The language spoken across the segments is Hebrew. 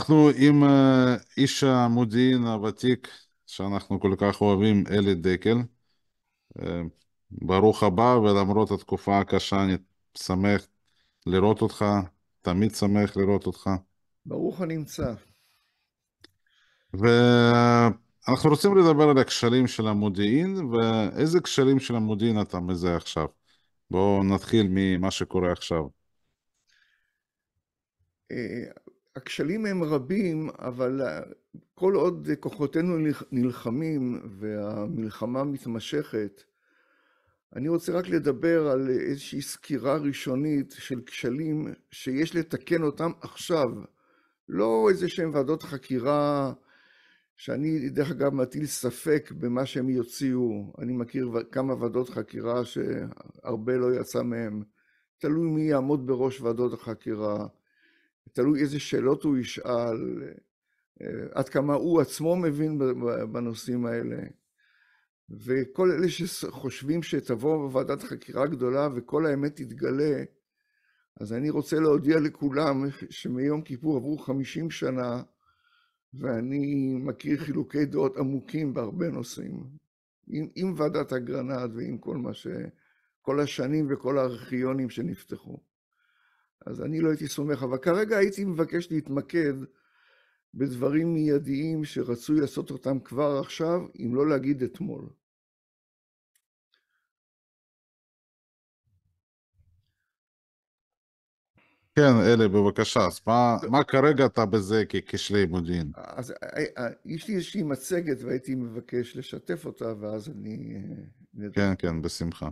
אנחנו עם אה, איש המודיעין הוותיק שאנחנו כל כך אוהבים, אלי דקל. אה, ברוך הבא, ולמרות התקופה הקשה, אני שמח לראות אותך, תמיד שמח לראות אותך. ברוך הנמצא. ואנחנו רוצים לדבר על הכשלים של המודיעין, ואיזה כשלים של המודיעין אתה מזה עכשיו. בואו נתחיל ממה שקורה עכשיו. אה, הכשלים הם רבים, אבל אה, כל עוד כוחותינו נלחמים והמלחמה מתמשכת, אני רוצה רק לדבר על איזושהי סקירה ראשונית של כשלים שיש לתקן אותם עכשיו, לא איזה שהם ועדות חקירה שאני דרך אגב מטיל ספק במה שהם יוציאו. אני מכיר כמה ועדות חקירה שהרבה לא יצא מהם. תלוי מי יעמוד בראש ועדות החקירה. תלוי איזה שאלות הוא ישאל, אה, עד כמה הוא עצמו מבין בנושאים האלה. וכל אלה שחושבים שתבוא ועדת חקירה גדולה וכל האמת תתגלה, אז אני רוצה להודיע לכולם שמיום כיפור עברו 50 שנה, ואני מכיר חילוקי דעות עמוקים בהרבה נושאים. עם, עם ועדת אגרנט ועם כל מה ש... כל השנים וכל הארכיונים שנפתחו. אז אני לא הייתי סומך, אבל כרגע הייתי מבקש להתמקד בדברים מיידיים שרצוי לעשות אותם כבר עכשיו, אם לא להגיד אתמול. כן, אלי, בבקשה. אז מה, מה כרגע אתה בזה ככשלי מודיעין? אז אה, אה, אה, יש לי איזושהי מצגת והייתי מבקש לשתף אותה, ואז אני... כן, כן, בשמחה.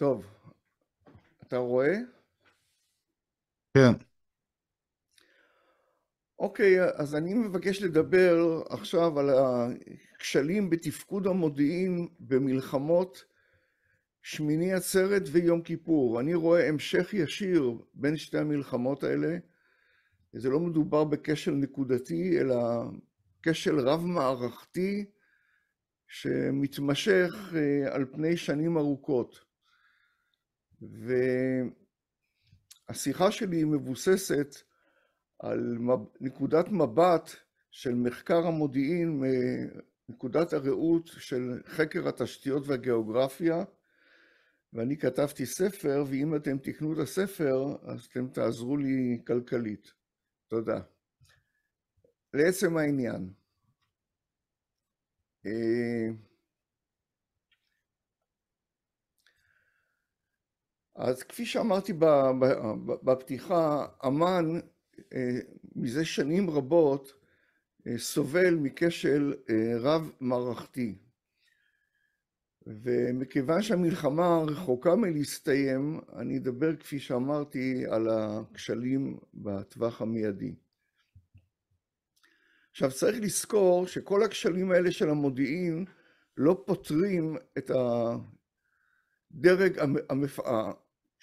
טוב, אתה רואה? כן. אוקיי, אז אני מבקש לדבר עכשיו על הכשלים בתפקוד המודיעין במלחמות שמיני עצרת ויום כיפור. אני רואה המשך ישיר בין שתי המלחמות האלה. זה לא מדובר בכשל נקודתי, אלא כשל רב-מערכתי שמתמשך אה, על פני שנים ארוכות. והשיחה שלי מבוססת על נקודת מבט של מחקר המודיעין מנקודת הראות של חקר התשתיות והגיאוגרפיה, ואני כתבתי ספר, ואם אתם תקנו את הספר, אז אתם תעזרו לי כלכלית. תודה. לעצם העניין. אה, אז כפי שאמרתי בפתיחה, אמן אה, מזה שנים רבות אה, סובל מכשל אה, רב מערכתי. ומכיוון שהמלחמה רחוקה מלהסתיים, אני אדבר, כפי שאמרתי, על הכשלים בטווח המיידי. עכשיו, צריך לזכור שכל הכשלים האלה של המודיעין לא פותרים את הדרג המפ...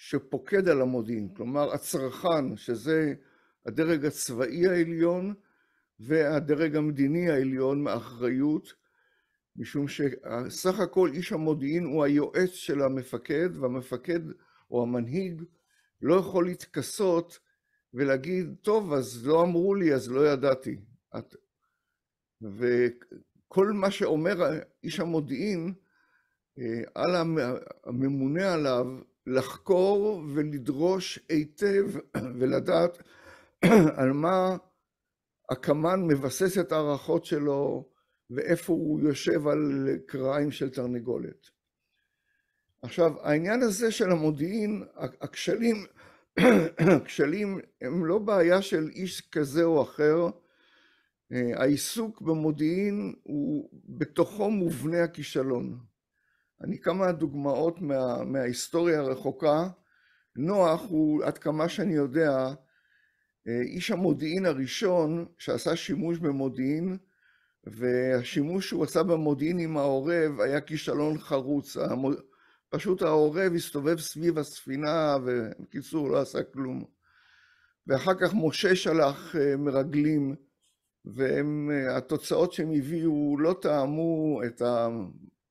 שפוקד על המודיעין, כלומר הצרכן, שזה הדרג הצבאי העליון והדרג המדיני העליון מאחריות, משום שסך הכל איש המודיעין הוא היועץ של המפקד, והמפקד או המנהיג לא יכול להתכסות ולהגיד, טוב, אז לא אמרו לי, אז לא ידעתי. את... וכל מה שאומר איש המודיעין אה, על הממונה עליו לחקור ולדרוש היטב ולדעת על מה הקמן מבסס את ההערכות שלו ואיפה הוא יושב על קרעיים של תרנגולת. עכשיו, העניין הזה של המודיעין, הכשלים, הכשלים הם לא בעיה של איש כזה או אחר, אה, העיסוק במודיעין הוא בתוכו מובנה הכישלון. אני כמה דוגמאות מה, מההיסטוריה הרחוקה. נוח הוא, עד כמה שאני יודע, אה, איש המודיעין הראשון שעשה שימוש במודיעין, והשימוש שהוא עשה במודיעין עם העורב היה כישלון חרוץ. המוד... פשוט העורב הסתובב סביב הספינה, ובקיצור, לא עשה כלום. ואחר כך משה שלח אה, מרגלים, והתוצאות אה, שהם הביאו לא טעמו את ה...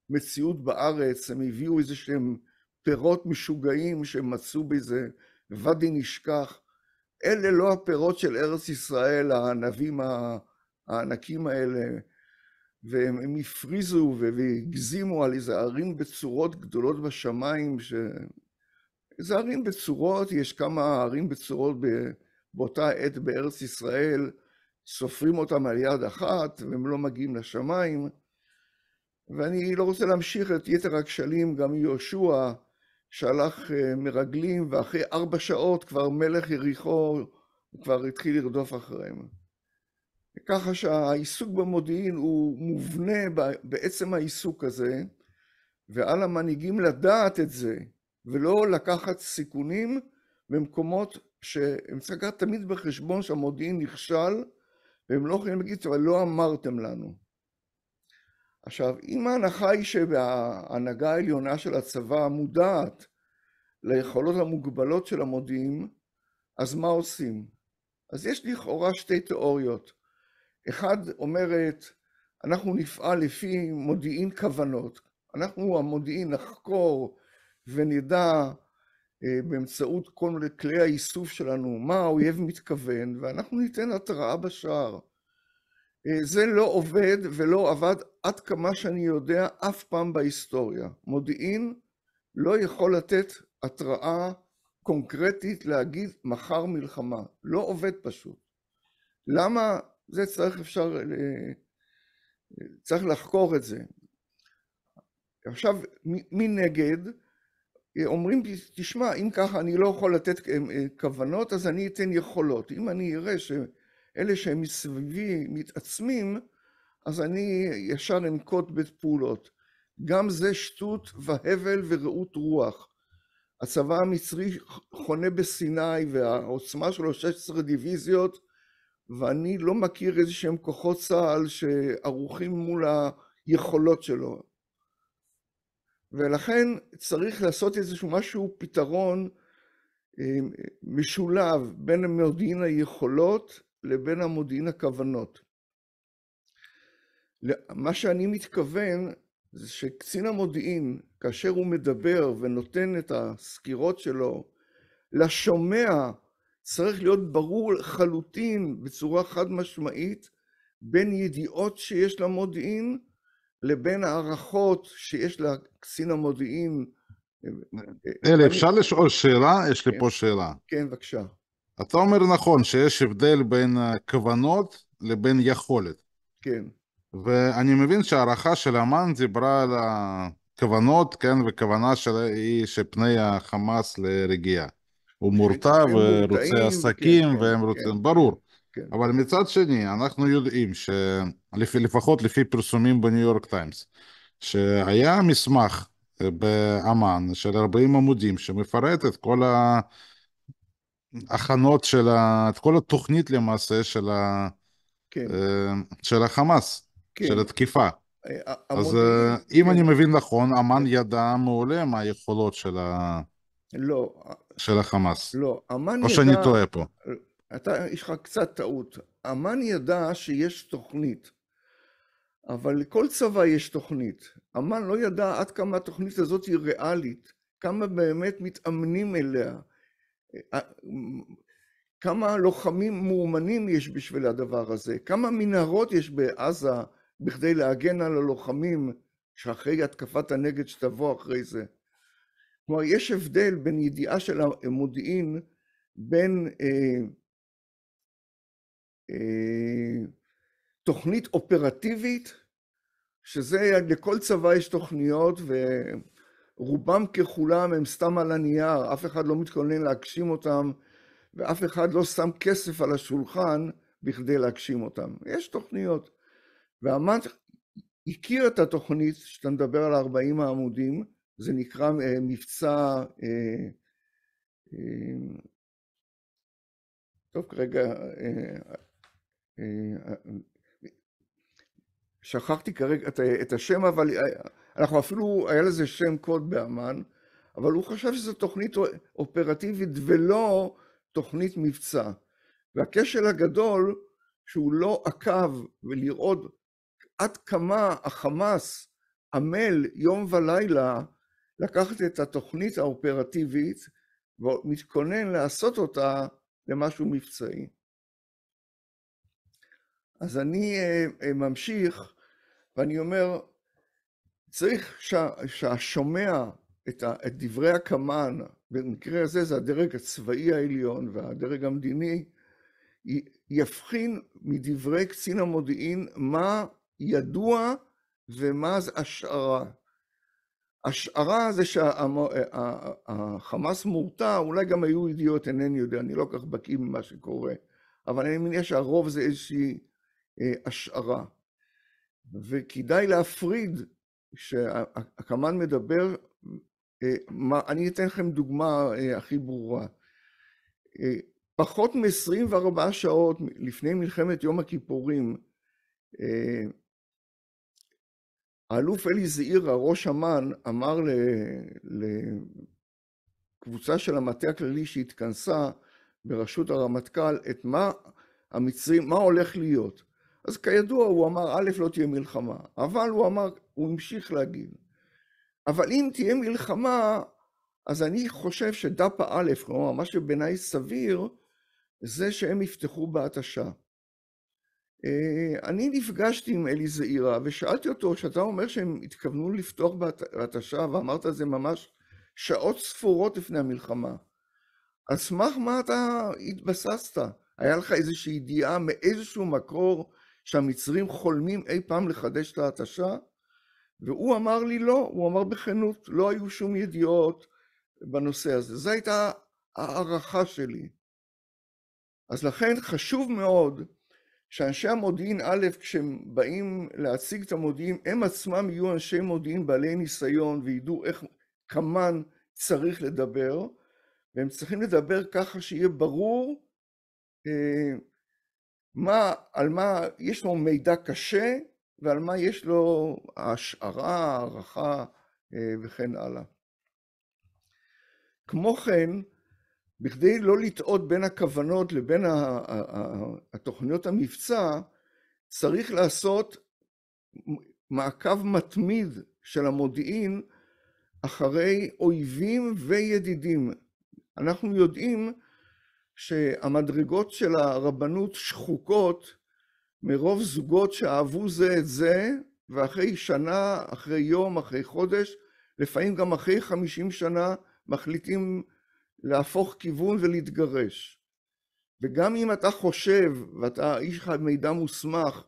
מציאות בארץ, הם הביאו איזה שהם פירות משוגעים שהם מצאו בזה, ואדי נשכח. אלה לא הפירות של ארץ ישראל, הענבים הענקים האלה, והם הפריזו והגזימו על איזה ערים בצורות גדולות בשמיים, ש... איזה ערים בצורות, יש כמה ערים בצורות באותה עת בארץ ישראל, סופרים אותם על יד אחת, והם לא מגיעים לשמיים. ואני לא רוצה להמשיך את יתר הכשלים, גם יהושע שלח אה, מרגלים, ואחרי ארבע שעות כבר מלך יריחו כבר התחיל לרדוף אחריהם. ככה שהעיסוק במודיעין הוא מובנה בעצם העיסוק הזה, ועל המנהיגים לדעת את זה, ולא לקחת סיכונים במקומות שהם צריכים לקחת תמיד בחשבון שהמודיעין נכשל, והם לא יכולים להגיד, אבל לא אמרתם לנו. עכשיו, אם ההנחה היא שההנהגה העליונה של הצבא מודעת ליכולות המוגבלות של המודיעים, אז מה עושים? אז יש לכאורה שתי תיאוריות. אחד אומרת, אנחנו נפעל לפי מודיעין כוונות. אנחנו המודיעין נחקור ונדע אה, באמצעות כל מיני כלי האיסוף שלנו מה האויב מתכוון, ואנחנו ניתן התראה בשער. אה, זה לא עובד ולא עבד עד כמה שאני יודע אף פעם בהיסטוריה. מודיעין לא יכול לתת התראה קונקרטית להגיד מחר מלחמה. לא עובד פשוט. למה זה צריך אפשר, אה, צריך לחקור את זה. עכשיו, מנגד, אה, אומרים לי, תשמע, אם ככה אני לא יכול לתת כוונות, אז אני אתן יכולות. אם אני אראה ש... אלה שהם מסביבי מתעצמים, אז אני ישר אנקוט בפעולות. גם זה שטות והבל ורעות רוח. הצבא המצרי חונה בסיני והעוצמה שלו 16 דיוויזיות ואני לא מכיר איזה שהם כוחות צה"ל שערוכים מול היכולות שלו. ולכן צריך לעשות איזשהו משהו, פתרון אה, משולב בין המודיעין היכולות לבין המודיעין הכוונות. מה שאני מתכוון זה שקצין המודיעין, כאשר הוא מדבר ונותן את הסקירות שלו, לשומע צריך להיות ברור לחלוטין, בצורה חד משמעית, בין ידיעות שיש למודיעין לבין הערכות שיש לקצין המודיעין. אלה, אפשר לשאול שאלה? יש לי כן. פה שאלה. כן, בבקשה. אתה אומר נכון שיש הבדל בין כוונות לבין יכולת. כן. ואני מבין שההערכה של אמן דיברה על הכוונות, כן, וכוונה שלה היא שפני החמאס לרגיעה. הוא מורתע ורוצה כן, עסקים, כן, והם רוצים, כן. ברור. כן. אבל מצד שני, אנחנו יודעים שלפחות לפי פרסומים בניו יורק טיימס, שהיה מסמך אה, באמ"ן של 40 עמודים שמפרט את כל ה... ההכנות של ה... את כל התוכנית למעשה של, ה... כן. אה, של החמאס, כן. של התקיפה. אה, אה, אז אם כן. אני מבין נכון, אמן כן. ידע מעולה מה היכולות של, ה... לא. של החמאס. לא, אמן ידע... או שאני טועה פה. אתה, יש לך קצת טעות. אמן ידע שיש תוכנית, אבל לכל צבא יש תוכנית. אמן לא ידע עד כמה התוכנית הזאת היא ריאלית, כמה באמת מתאמנים אליה. אה, כמה לוחמים מאומנים יש בשביל הדבר הזה, כמה מנהרות יש בעזה בכדי להגן על הלוחמים שאחרי התקפת הנגד שתבוא אחרי זה. כלומר, יש הבדל בין ידיעה של המודיעין, בין אה, אה, תוכנית אופרטיבית, שזה לכל צבא יש תוכניות ו... רובם ככולם הם סתם על הנייר, אף אחד לא מתכונן להגשים אותם, ואף אחד לא שם כסף על השולחן בכדי להגשים אותם. יש תוכניות. והאמן הכיר את התוכנית, שאתה מדבר על 40 העמודים, זה נקרא אה, מבצע... אה, אה, טוב, כרגע... אה, אה, אה, שכחתי כרגע את, את השם, אבל אה, אנחנו אפילו, היה לזה שם קוד באמ"ן, אבל הוא חשב שזו תוכנית אופרטיבית ולא תוכנית מבצע. והכשל הגדול, שהוא לא עקב ולראות עד כמה החמאס עמל יום ולילה לקחת את התוכנית האופרטיבית ומתכונן לעשות אותה למשהו מבצעי. אז אני אה, אה, ממשיך ואני אומר, צריך שה, שהשומע את, ה, את דברי הקמ"ן, במקרה הזה זה הדרג הצבאי העליון והדרג המדיני, יבחין מדברי קצין המודיעין מה ידוע ומה זה השערה. השערה זה שהחמאס אה, מורתע, אולי גם היו ידיעות, אינני יודע, אני לא כך בקיא ממה שקורה, אבל אני מניח שהרוב זה איזושהי אה, השערה. וכדאי להפריד שהקמן מדבר, אה, אני אתן לכם דוגמה אה, הכי ברורה. אה, פחות מ-24 שעות לפני מלחמת יום הכיפורים, האלוף אלי זעירה, ראש אמ"ן, אמר לקבוצה של המטה הכללי שהתכנסה בראשות הרמטכ"ל את מה המצרים, מה הולך להיות. אז כידוע הוא אמר, א', לא תהיה מלחמה, אבל הוא אמר, הוא המשיך להגיד, אבל אם תהיה מלחמה, אז אני חושב שדפא א', כלומר, מה שבעיניי סביר, זה שהם יפתחו בהתשה. אה, אני נפגשתי עם אלי זעירה ושאלתי אותו, כשאתה אומר שהם התכוונו לפתוח בהתשה, ואמרת זה ממש שעות ספורות לפני המלחמה, על סמך מה אתה התבססת? היה לך איזושהי ידיעה מאיזשהו מקור שהמצרים חולמים אי פעם לחדש את ההתשה? והוא אמר לי לא, הוא אמר בכנות, לא היו שום ידיעות בנושא הזה. זו הייתה הערכה שלי. אז לכן חשוב מאוד שאנשי המודיעין א', כשהם באים להציג את המודיעין, הם עצמם יהיו אנשי מודיעין בעלי ניסיון וידעו איך כמן צריך לדבר, והם צריכים לדבר ככה שיהיה ברור אה, מה, על מה יש לו מידע קשה ועל מה יש לו השערה, הערכה אה, וכן הלאה. כמו כן, בכדי לא לטעות בין הכוונות לבין התוכניות המבצע, צריך לעשות מעקב מתמיד של המודיעין אחרי אויבים וידידים. אנחנו יודעים שהמדרגות של הרבנות שחוקות מרוב זוגות שאהבו זה את זה, ואחרי שנה, אחרי יום, אחרי חודש, לפעמים גם אחרי חמישים שנה, מחליטים להפוך כיוון ולהתגרש. וגם אם אתה חושב, ואתה איש מידע מוסמך,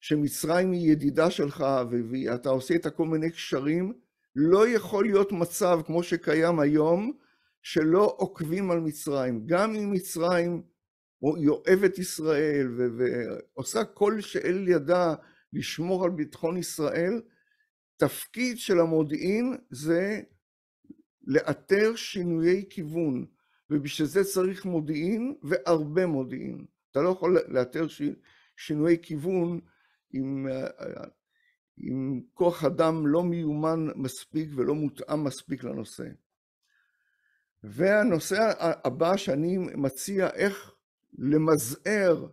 שמצרים היא ידידה שלך ואתה עושה איתה כל מיני קשרים, לא יכול להיות מצב כמו שקיים היום, שלא עוקבים על מצרים. גם אם מצרים היא אוהבת ישראל ועושה כל שאל ידה לשמור על ביטחון ישראל, תפקיד של המודיעין זה לאתר שינויי כיוון, ובשביל זה צריך מודיעין והרבה מודיעין. אתה לא יכול לאתר ש... שינויי כיוון עם, עם כוח אדם לא מיומן מספיק ולא מותאם מספיק לנושא. והנושא הבא שאני מציע איך למזער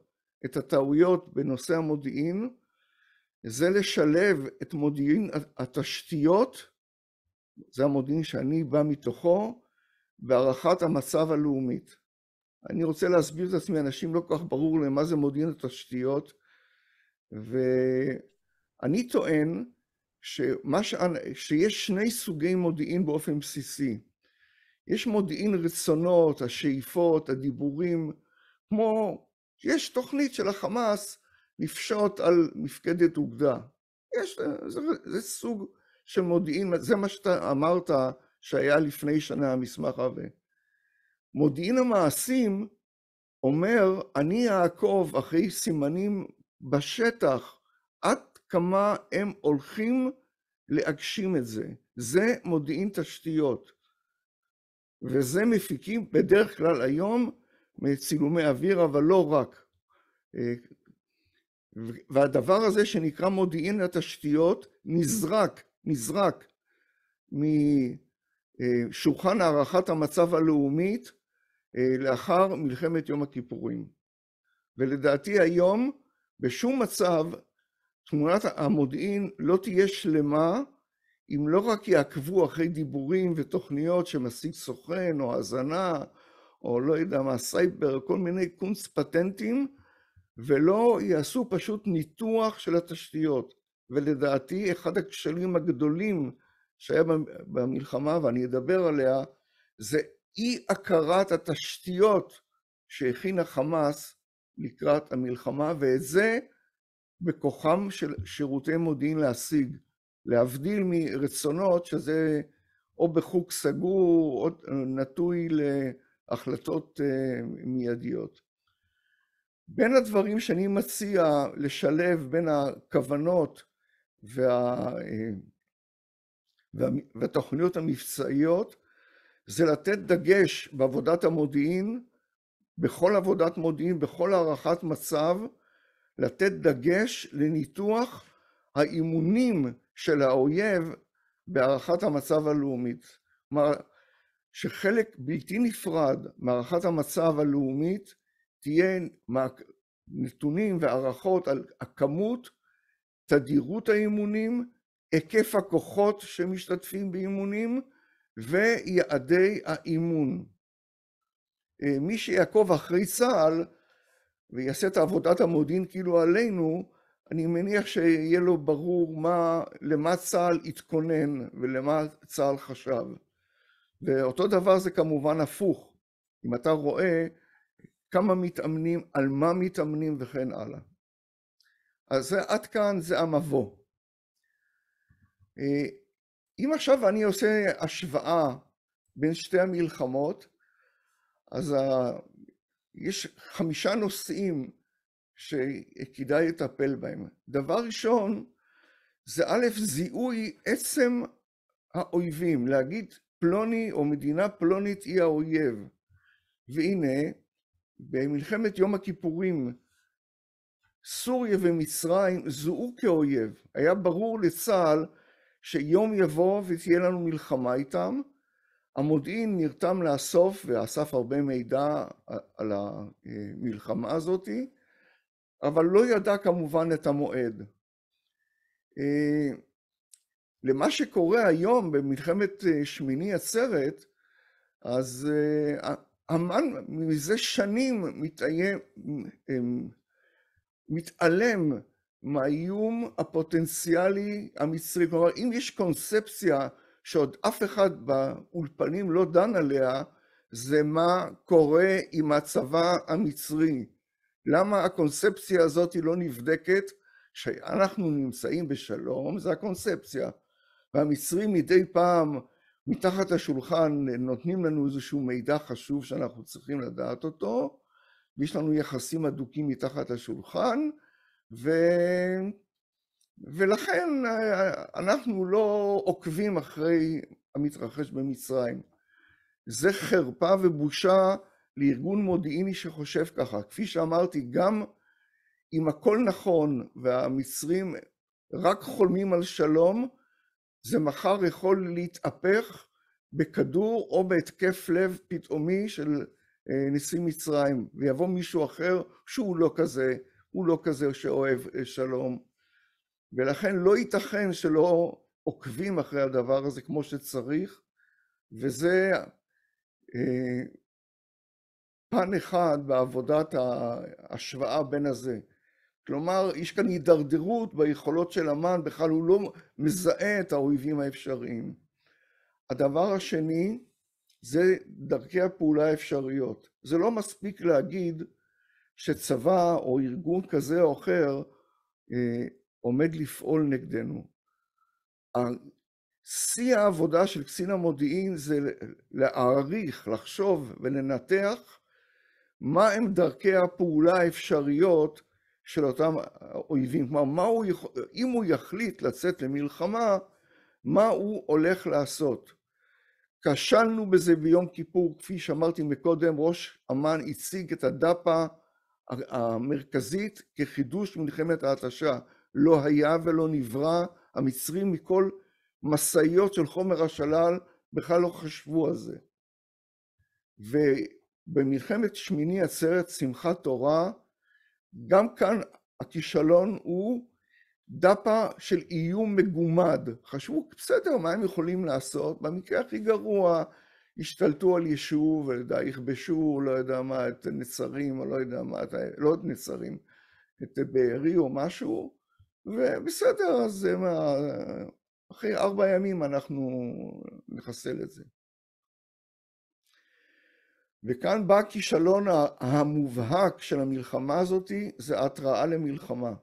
את הטעויות בנושא המודיעין, זה לשלב את מודיעין התשתיות, זה המודיעין שאני בא מתוכו, בהערכת המצב הלאומית. אני רוצה להסביר את עצמי, אנשים לא כל כך ברור להם מה זה מודיעין התשתיות, ואני טוען שמה ש... שיש שני סוגי מודיעין באופן בסיסי. יש מודיעין רצונות, השאיפות, הדיבורים, כמו יש תוכנית של החמאס לפשוט על מפקדת אוגדה. יש, זה, זה סוג של מודיעין, זה מה שאתה אמרת שהיה לפני שנה המסמך הזה. מודיעין המעשים אומר, אני אעקוב אחרי סימנים בשטח עד כמה הם הולכים להגשים את זה. זה מודיעין תשתיות. וזה מפיקים בדרך כלל היום מצילומי אוויר, אבל לא רק. אה, והדבר הזה שנקרא מודיעין התשתיות נזרק, נזרק משולחן אה, הערכת המצב הלאומית אה, לאחר מלחמת יום הכיפורים. ולדעתי היום בשום מצב תמונת המודיעין לא תהיה שלמה אם לא רק יעקבו אחרי דיבורים ותוכניות שמשיג סוכן או האזנה או לא יודע מה, סייבר, כל מיני קונס פטנטים, ולא יעשו פשוט ניתוח של התשתיות. ולדעתי אחד הכשלים הגדולים שהיה במלחמה, ואני אדבר עליה, זה אי הכרת התשתיות שהכין החמאס לקראת המלחמה, ואת זה בכוחם של שירותי מודיעין להשיג. להבדיל מרצונות שזה או בחוג סגור או נטוי להחלטות אה, מיידיות. בין הדברים שאני מציע לשלב בין הכוונות וה... אה, וה... והתוכניות המבצעיות זה לתת דגש בעבודת המודיעין, בכל עבודת מודיעין, בכל הערכת מצב, לתת דגש לניתוח האימונים של האויב בהערכת המצב הלאומית. כלומר, שחלק בלתי נפרד מהערכת המצב הלאומית תהיה נתונים והערכות על הכמות, תדירות האימונים, היקף הכוחות שמשתתפים באימונים ויעדי האימון. אה, מי שיעקוב אחרי צה"ל ויעשה את עבודת המודיעין כאילו עלינו, אני מניח שיהיה לו ברור מה, למה צה"ל התכונן ולמה צה"ל חשב. ואותו דבר זה כמובן הפוך. אם אתה רואה כמה מתאמנים, על מה מתאמנים וכן הלאה. אז זה, עד כאן זה המבוא. אם עכשיו אני עושה השוואה בין שתי המלחמות, אז ה... יש חמישה נושאים שכדאי לטפל בהם. דבר ראשון, זה א', זיהוי עצם האויבים, להגיד פלוני או מדינה פלונית היא האויב. והנה, במלחמת יום הכיפורים, סוריה ומצרים זוהו כאויב. היה ברור לצה"ל שיום יבוא ותהיה לנו מלחמה איתם. המודיעין נרתם לאסוף ואסף הרבה מידע על המלחמה אה, הזאתי. אבל לא ידע כמובן את המועד. אה, למה שקורה היום במלחמת אה, שמיני עצרת, אז אמן אה, מזה שנים מתאיים, מתעלם מהאיום הפוטנציאלי המצרי. כלומר, אם יש קונספציה שעוד אף אחד באולפנים לא דן עליה, זה מה קורה עם הצבא המצרי. למה הקונספציה הזאת לא נבדקת? שאנחנו נמצאים בשלום זה הקונספציה. והמצרים מדי פעם מתחת לשולחן נותנים לנו איזשהו מידע חשוב שאנחנו צריכים לדעת אותו, ויש לנו יחסים הדוקים מתחת לשולחן, ו... ולכן אנחנו לא עוקבים אחרי המתרחש במצרים. זה חרפה ובושה לארגון מודיעיני שחושב ככה. כפי שאמרתי, גם אם הכל נכון והמצרים רק חולמים על שלום, זה מחר יכול להתהפך בכדור או בהתקף לב פתאומי של אה, נשיא מצרים, ויבוא מישהו אחר שהוא לא כזה, הוא לא כזה שאוהב אה, שלום. ולכן לא ייתכן שלא עוקבים אחרי הדבר הזה כמו שצריך, וזה אה, פן אחד בעבודת ההשוואה בין הזה. כלומר, יש כאן הידרדרות ביכולות של אמ"ן, בכלל הוא לא מזהה את האויבים האפשריים. הדבר השני, זה דרכי הפעולה האפשריות. זה לא מספיק להגיד שצבא או ארגון כזה או אחר אה, עומד לפעול נגדנו. שיא העבודה של קצין המודיעין זה להעריך, לחשוב ולנתח מה הם דרכי הפעולה האפשריות של אותם אויבים. כלומר, מה הוא יכול, אם הוא יחליט לצאת למלחמה, מה הוא הולך לעשות. כשלנו בזה ביום כיפור, כפי שאמרתי מקודם, ראש אמ"ן הציג את הדפ"א המרכזית כחידוש מלחמת ההתשה. לא היה ולא נברא, המצרים מכל משאיות של חומר השלל בכלל לא חשבו על זה. במלחמת שמיני עצרת שמחת תורה, גם כאן הכישלון הוא דפה של איום מגומד. חשבו, בסדר, מה הם יכולים לעשות? במקרה הכי גרוע, השתלטו על יישוב, לא יודע, יכבשו, לא יודע מה, את נצרים, או לא יודע מה, את, לא את נצרים, את בארי או משהו, ובסדר, אז אה, אחרי ארבע ימים אנחנו נחסל את זה. וכאן בא הכישלון המובהק של המלחמה הזאתי, זה התראה למלחמה.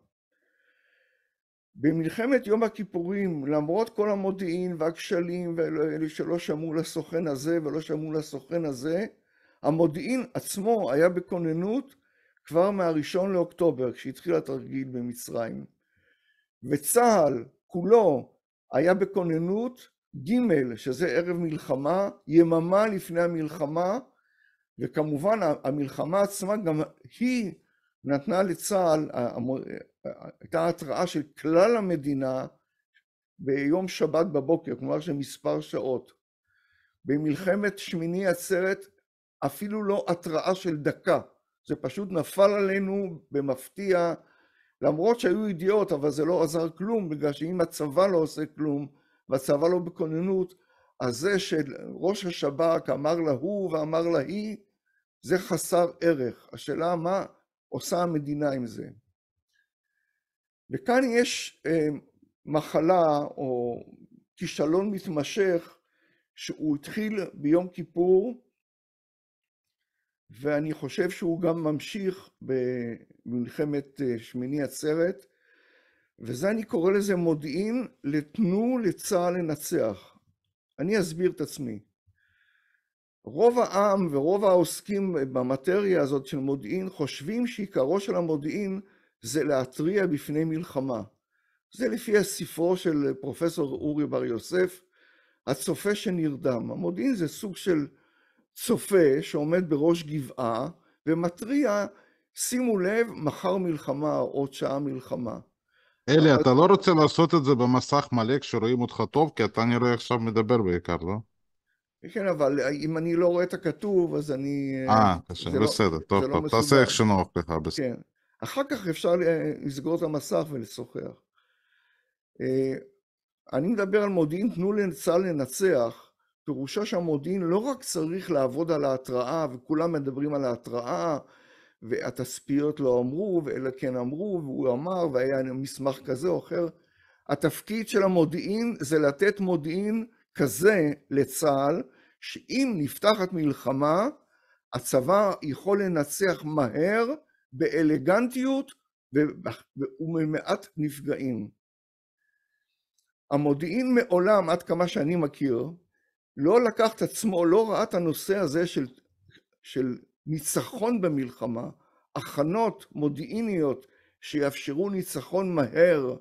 במלחמת יום הכיפורים, למרות כל המודיעין והכשלים ואלה שלא שמעו לסוכן הזה ולא שמעו לסוכן הזה, המודיעין עצמו היה בכוננות כבר מהראשון לאוקטובר, כשהתחיל התרגיל במצרים. וצה"ל כולו היה בכוננות ג', שזה ערב מלחמה, יממה לפני המלחמה, וכמובן המלחמה עצמה גם היא נתנה לצה"ל, הייתה התראה של כלל המדינה ביום שבת בבוקר, כלומר של מספר שעות. במלחמת שמיני עצרת אפילו לא התראה של דקה, זה פשוט נפל עלינו במפתיע, למרות שהיו ידיעות, אבל זה לא עזר כלום, בגלל שאם הצבא לא עושה כלום והצבא לא בכוננות, אז זה שראש השב"כ אמר לה הוא ואמר לה היא, זה חסר ערך. השאלה מה עושה המדינה עם זה. וכאן יש אה, מחלה או כישלון מתמשך שהוא התחיל ביום כיפור ואני חושב שהוא גם ממשיך במלחמת אה, שמיני עצרת וזה אני קורא לזה מודיעין לתנו לצה"ל לנצח. אני אסביר את עצמי. רוב העם ורוב העוסקים במטריה הזאת של מודיעין חושבים שעיקרו של המודיעין זה להתריע בפני מלחמה. זה לפי הספרו של פרופסור אורי בר יוסף, הצופה שנרדם. המודיעין זה סוג של צופה שעומד בראש גבעה ומתריע, שימו לב, מחר מלחמה או עוד שעה מלחמה. אלי, אבל... אתה לא רוצה לעשות את זה במסך מלא כשרואים אותך טוב, כי אתה נראה עכשיו מדבר בעיקר, לא? כן, אבל אה, אם אני לא רואה את הכתוב, אז אני... אה, אה קשה, לא- בסדר, לא, טוב, טוב, לא טוב תעשה איך שנוח לך, בסדר. כן. אחר כך אפשר אה, לסגור את המסך ולשוחח. אני מדבר על מודיעין, תנו לצה"ל לנצח, פירושה שהמודיעין לא רק צריך לעבוד על ההתראה, וכולם מדברים על ההתראה, והתספיות לא אמרו, ואלה כן אמרו, והוא אמר, והיה מסמך כזה או אחר. התפקיד של המודיעין זה לתת מודיעין כזה לצה"ל, שאם נפתחת מלחמה, הצבא יכול לנצח מהר, באלגנטיות וממעט נפגעים. המודיעין מעולם, עד כמה שאני מכיר, לא לקח את עצמו, לא ראה את הנושא הזה של, של ניצחון במלחמה, הכנות מודיעיניות שיאפשרו ניצחון מהר,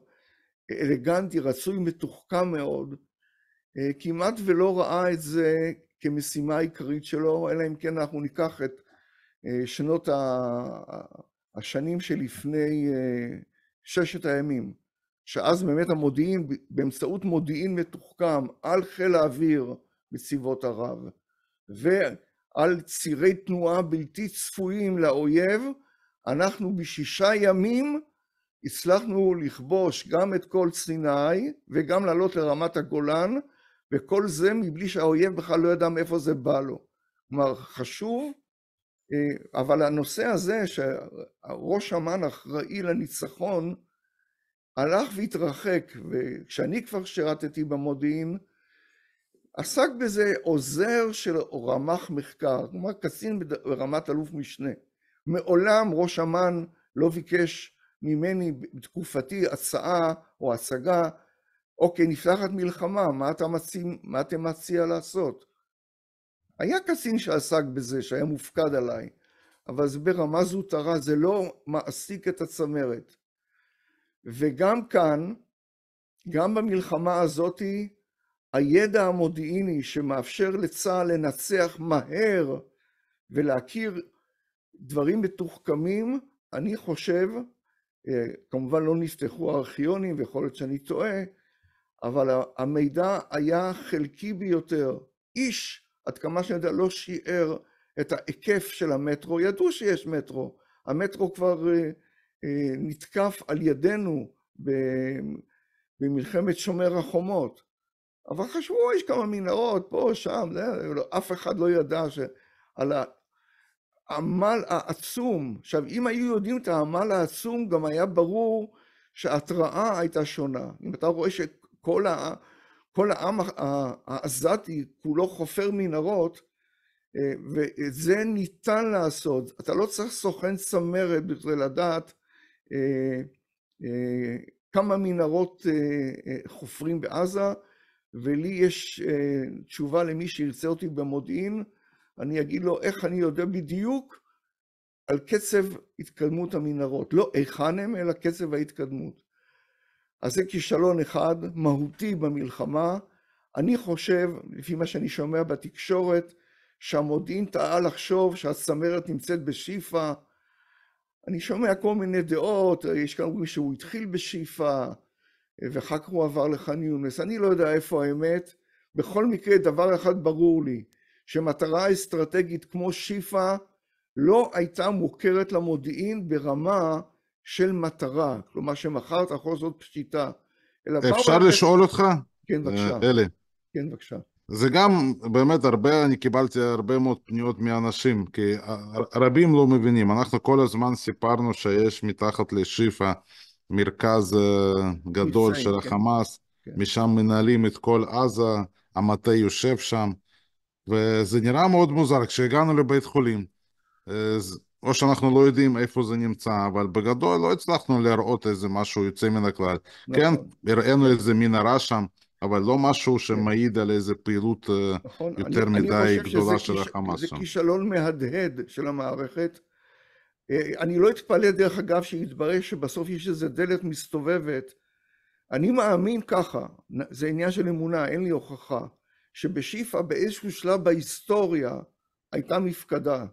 אלגנטי, רצוי, מתוחכם מאוד, אה, כמעט ולא ראה את זה כמשימה עיקרית שלו, אלא אם כן אנחנו ניקח את אה, שנות ה... השנים שלפני אה, ששת הימים, שאז באמת המודיעין, באמצעות מודיעין מתוחכם על חיל האוויר בצבאות ערב, ועל צירי תנועה בלתי צפויים לאויב, אנחנו בשישה ימים הצלחנו לכבוש גם את כל סיני וגם לעלות לרמת הגולן, וכל זה מבלי שהאויב בכלל לא ידע מאיפה זה בא לו. כלומר, חשוב, אה, אבל הנושא הזה שראש אמ"ן אחראי לניצחון, הלך והתרחק, וכשאני כבר שירתתי במודיעין, עסק בזה עוזר של רמ"ח מחקר, כלומר קצין ברמת אלוף משנה. מעולם ראש אמ"ן לא ביקש ממני בתקופתי הצעה או הצגה אוקיי, נפתחת מלחמה, מה, אתה מציע, מה אתם מציע לעשות? היה קצין שעסק בזה, שהיה מופקד עליי, אבל זה ברמה זוטרה, זה לא מעסיק את הצמרת. וגם כאן, גם במלחמה הזאתי, הידע המודיעיני שמאפשר לצה"ל לנצח מהר ולהכיר דברים מתוחכמים, אני חושב, אה, כמובן לא נפתחו הארכיונים, ויכול להיות שאני טועה, אבל המידע היה חלקי ביותר. איש, עד כמה שאני יודע, לא שיער את ההיקף של המטרו. ידעו שיש מטרו. המטרו כבר אה, אה, נתקף על ידינו ב, במלחמת שומר החומות. אבל חשבו, יש כמה מנהרות פה, שם, לא, אף אחד לא ידע ש... על העמל העצום. עכשיו, אם היו יודעים את העמל העצום, גם היה ברור שההתראה הייתה שונה. אם אתה רואה ש... כל, ה, כל העם העזתי כולו חופר מנהרות, אה, ואת זה ניתן לעשות. אתה לא צריך סוכן צמרת בכדי לדעת אה, אה, כמה מנהרות חופרים בעזה, ולי יש תשובה למי שירצה אותי במודיעין, אני אגיד לו איך אני יודע בדיוק על קצב התקדמות המנהרות. לא היכן הם, אלא קצב ההתקדמות. אז זה כישלון אחד, מהותי במלחמה. אני חושב, לפי מה שאני שומע בתקשורת, שהמודיעין טעה לחשוב שהצמרת נמצאת בשיפא. אני שומע כל מיני דעות, יש כאן אומרים שהוא התחיל בשיפא, ואחר כך הוא עבר לח'אן יונס. אני לא יודע איפה האמת. בכל מקרה, דבר אחד ברור לי, שמטרה אסטרטגית כמו שיפא לא הייתה מוכרת למודיעין ברמה של מטרה, כלומר שמחר אתה יכול לעשות פשיטה. אפשר לשאול אותך? כן, אה, בבקשה. אלי. כן, בבקשה. זה גם באמת הרבה, אני קיבלתי הרבה מאוד פניות מאנשים, כי רבים לא מבינים, אנחנו כל הזמן סיפרנו שיש מתחת לשיפא מרכז אה, גדול מצאים, של כן. החמאס, כן. משם מנהלים את כל עזה, המטה יושב שם, וזה נראה מאוד מוזר, כשהגענו לבית חולים, אה, או שאנחנו לא יודעים איפה זה נמצא, אבל בגדול לא הצלחנו להראות איזה משהו יוצא מן הכלל. נכון. כן, הראינו איזה מנהרה שם, אבל לא משהו כן. שמעיד על איזה פעילות אה, נכון. יותר אני, מדי אני גדולה של כיש... החמאס שם. זה כישלון מהדהד של המערכת. אה, אני לא אתפלא, דרך אגב, שיתברר שבסוף יש איזה דלת מסתובבת. אני מאמין ככה, זה עניין של אמונה, אין לי הוכחה, שבשיפא באיזשהו שלב בהיסטוריה הייתה מפקדה.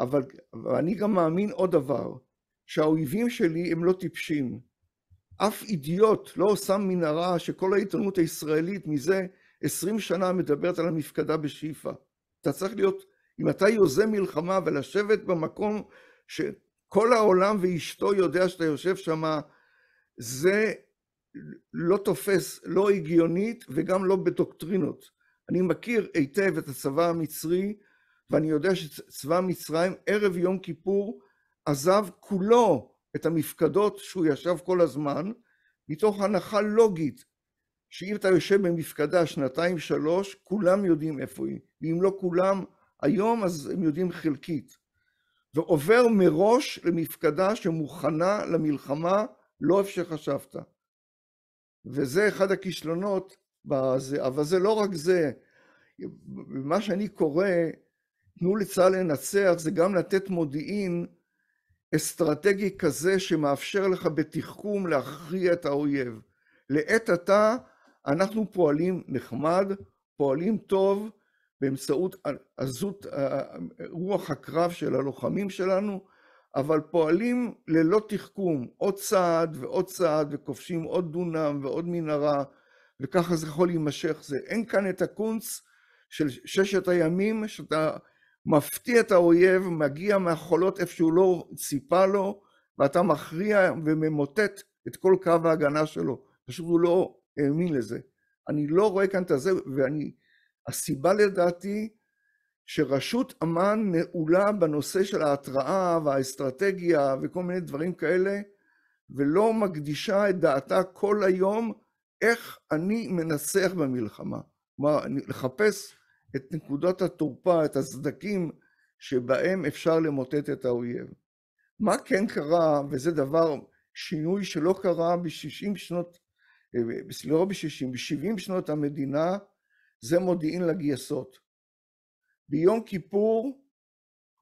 אבל, אני גם מאמין עוד דבר, שהאויבים שלי הם לא טיפשים. אף אידיוט לא שם מנהרה שכל העיתונות הישראלית מזה עשרים שנה מדברת על המפקדה בשיפא. אתה צריך להיות, אם אתה יוזם מלחמה ולשבת במקום שכל העולם ואשתו יודע שאתה יושב שם, זה לא תופס, לא הגיונית וגם לא בדוקטרינות. אני מכיר היטב את הצבא המצרי, ואני יודע שצבא מצרים ערב יום כיפור עזב כולו את המפקדות שהוא ישב כל הזמן, מתוך הנחה לוגית, שאם אתה יושב במפקדה שנתיים שלוש, כולם יודעים איפה היא, ואם לא כולם היום, אז הם יודעים חלקית. ועובר מראש למפקדה שמוכנה למלחמה לא איפה שחשבת. וזה אחד הכישלונות בזה, אבל זה לא רק זה. מה שאני קורא תנו לצה"ל לנצח, זה גם לתת מודיעין אסטרטגי כזה שמאפשר לך בתחכום להכריע את האויב. לעת עתה אנחנו פועלים נחמד, פועלים טוב באמצעות עזות רוח הקרב של הלוחמים שלנו, אבל פועלים ללא תחכום, עוד צעד ועוד צעד, וכובשים עוד דונם ועוד מנהרה, וככה זה יכול להימשך. זה אין כאן את הקונץ של ששת הימים, שאתה מפתיע את האויב, מגיע מהחולות איפה שהוא לא ציפה לו, ואתה מכריע וממוטט את כל קו ההגנה שלו. פשוט הוא לא האמין לזה. אני לא רואה כאן את הזה, ואני... הסיבה לדעתי, שרשות אמ"ן נעולה בנושא של ההתראה והאסטרטגיה וכל מיני דברים כאלה, ולא מקדישה את דעתה כל היום איך אני מנצח במלחמה. כלומר, לחפש את נקודות התורפה, את הסדקים שבהם אפשר למוטט את האויב. מה כן קרה, וזה דבר, שינוי שלא קרה ב-60 שנות, אה, לא ב-60, ב-70 שנות המדינה, זה מודיעין לגייסות. ביום כיפור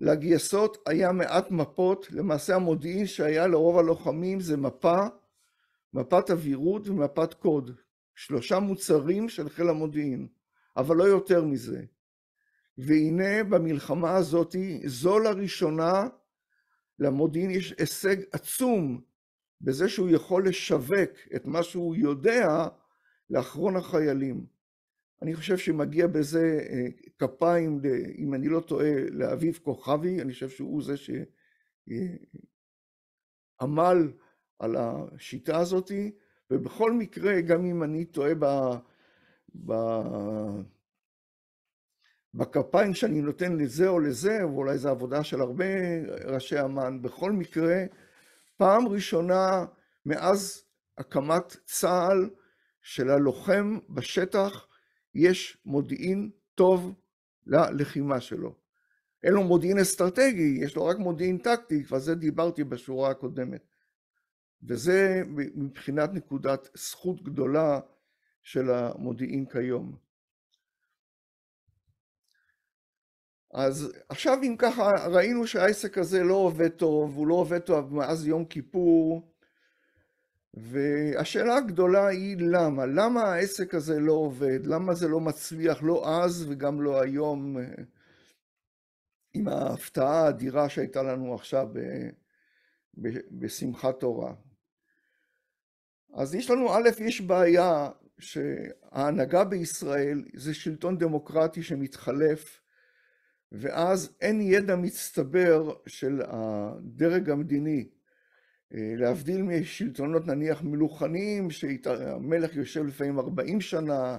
לגייסות היה מעט מפות, למעשה המודיעין שהיה לרוב הלוחמים זה מפה, מפת אווירות ומפת קוד, שלושה מוצרים של חיל המודיעין. אבל לא יותר מזה. והנה במלחמה הזאת, זו לראשונה למודיעין יש הישג עצום בזה שהוא יכול לשווק את מה שהוא יודע לאחרון החיילים. אני חושב שמגיע בזה אה, כפיים, אם אני לא טועה, לאביב כוכבי, אני חושב שהוא זה שעמל אה, על השיטה הזאתי, ובכל מקרה, גם אם אני טועה ב... ב... בכפיים שאני נותן לזה או לזה, ואולי זו עבודה של הרבה ראשי אמ"ן, בכל מקרה, פעם ראשונה מאז הקמת צה"ל של הלוחם בשטח, יש מודיעין טוב ללחימה שלו. אין לו מודיעין אסטרטגי, יש לו רק מודיעין טקטי, כבר זה דיברתי בשורה הקודמת. וזה מבחינת נקודת זכות גדולה של המודיעין כיום. אז עכשיו אם ככה ראינו שהעסק הזה לא עובד טוב, הוא לא עובד טוב מאז יום כיפור, והשאלה הגדולה היא למה? למה העסק הזה לא עובד? למה זה לא מצליח לא אז וגם לא היום אה, עם ההפתעה האדירה שהייתה לנו עכשיו אה, בשמחת תורה? אז יש לנו, א', יש בעיה שההנהגה בישראל זה שלטון דמוקרטי שמתחלף, ואז אין ידע מצטבר של הדרג המדיני. אה, להבדיל משלטונות נניח מלוכניים, שהמלך יושב לפעמים 40 שנה,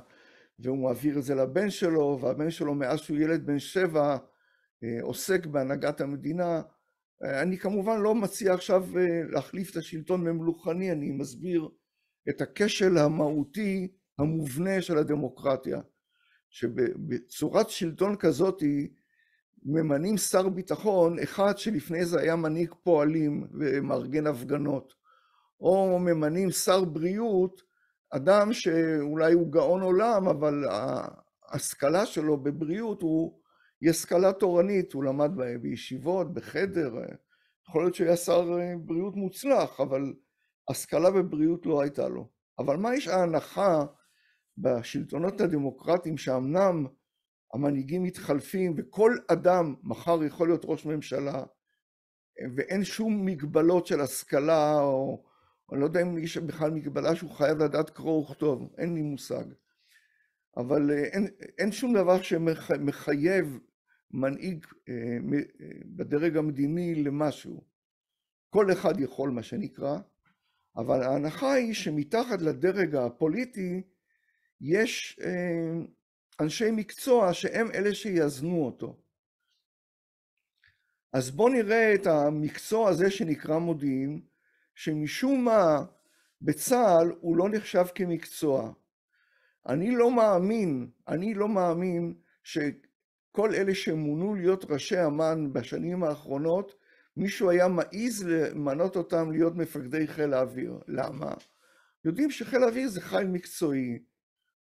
והוא מעביר את זה לבן שלו, והבן שלו מאז שהוא ילד בן שבע אה, עוסק בהנהגת המדינה. אה, אני כמובן לא מציע עכשיו להחליף את השלטון ממלוכני, אני מסביר את הכשל המהותי המובנה של הדמוקרטיה, שבצורת שלטון כזאת ממנים שר ביטחון, אחד שלפני זה היה מנהיג פועלים ומארגן הפגנות, או ממנים שר בריאות, אדם שאולי הוא גאון עולם, אבל ההשכלה שלו בבריאות הוא, היא השכלה תורנית, הוא למד בישיבות, בחדר, יכול להיות היה שר בריאות מוצלח, אבל השכלה ובריאות לא הייתה לו. אבל מה יש ההנחה בשלטונות הדמוקרטיים שאמנם המנהיגים מתחלפים וכל אדם מחר יכול להיות ראש ממשלה ואין שום מגבלות של השכלה או אני לא יודע אם יש בכלל מגבלה שהוא חייב לדעת קרוא וכתוב, אין לי מושג. אבל אה, אין, אין שום דבר שמחייב מנהיג אה, אה, בדרג המדיני למשהו. כל אחד יכול, מה שנקרא, אבל ההנחה היא שמתחת לדרג הפוליטי יש אה, אנשי מקצוע שהם אלה שיזנו אותו. אז בואו נראה את המקצוע הזה שנקרא מודיעין, שמשום מה בצה"ל הוא לא נחשב כמקצוע. אני לא מאמין, אני לא מאמין שכל אלה שמונו להיות ראשי אמ"ן בשנים האחרונות מישהו היה מעז למנות אותם להיות מפקדי חיל האוויר. למה? יודעים שחיל האוויר זה חיל מקצועי,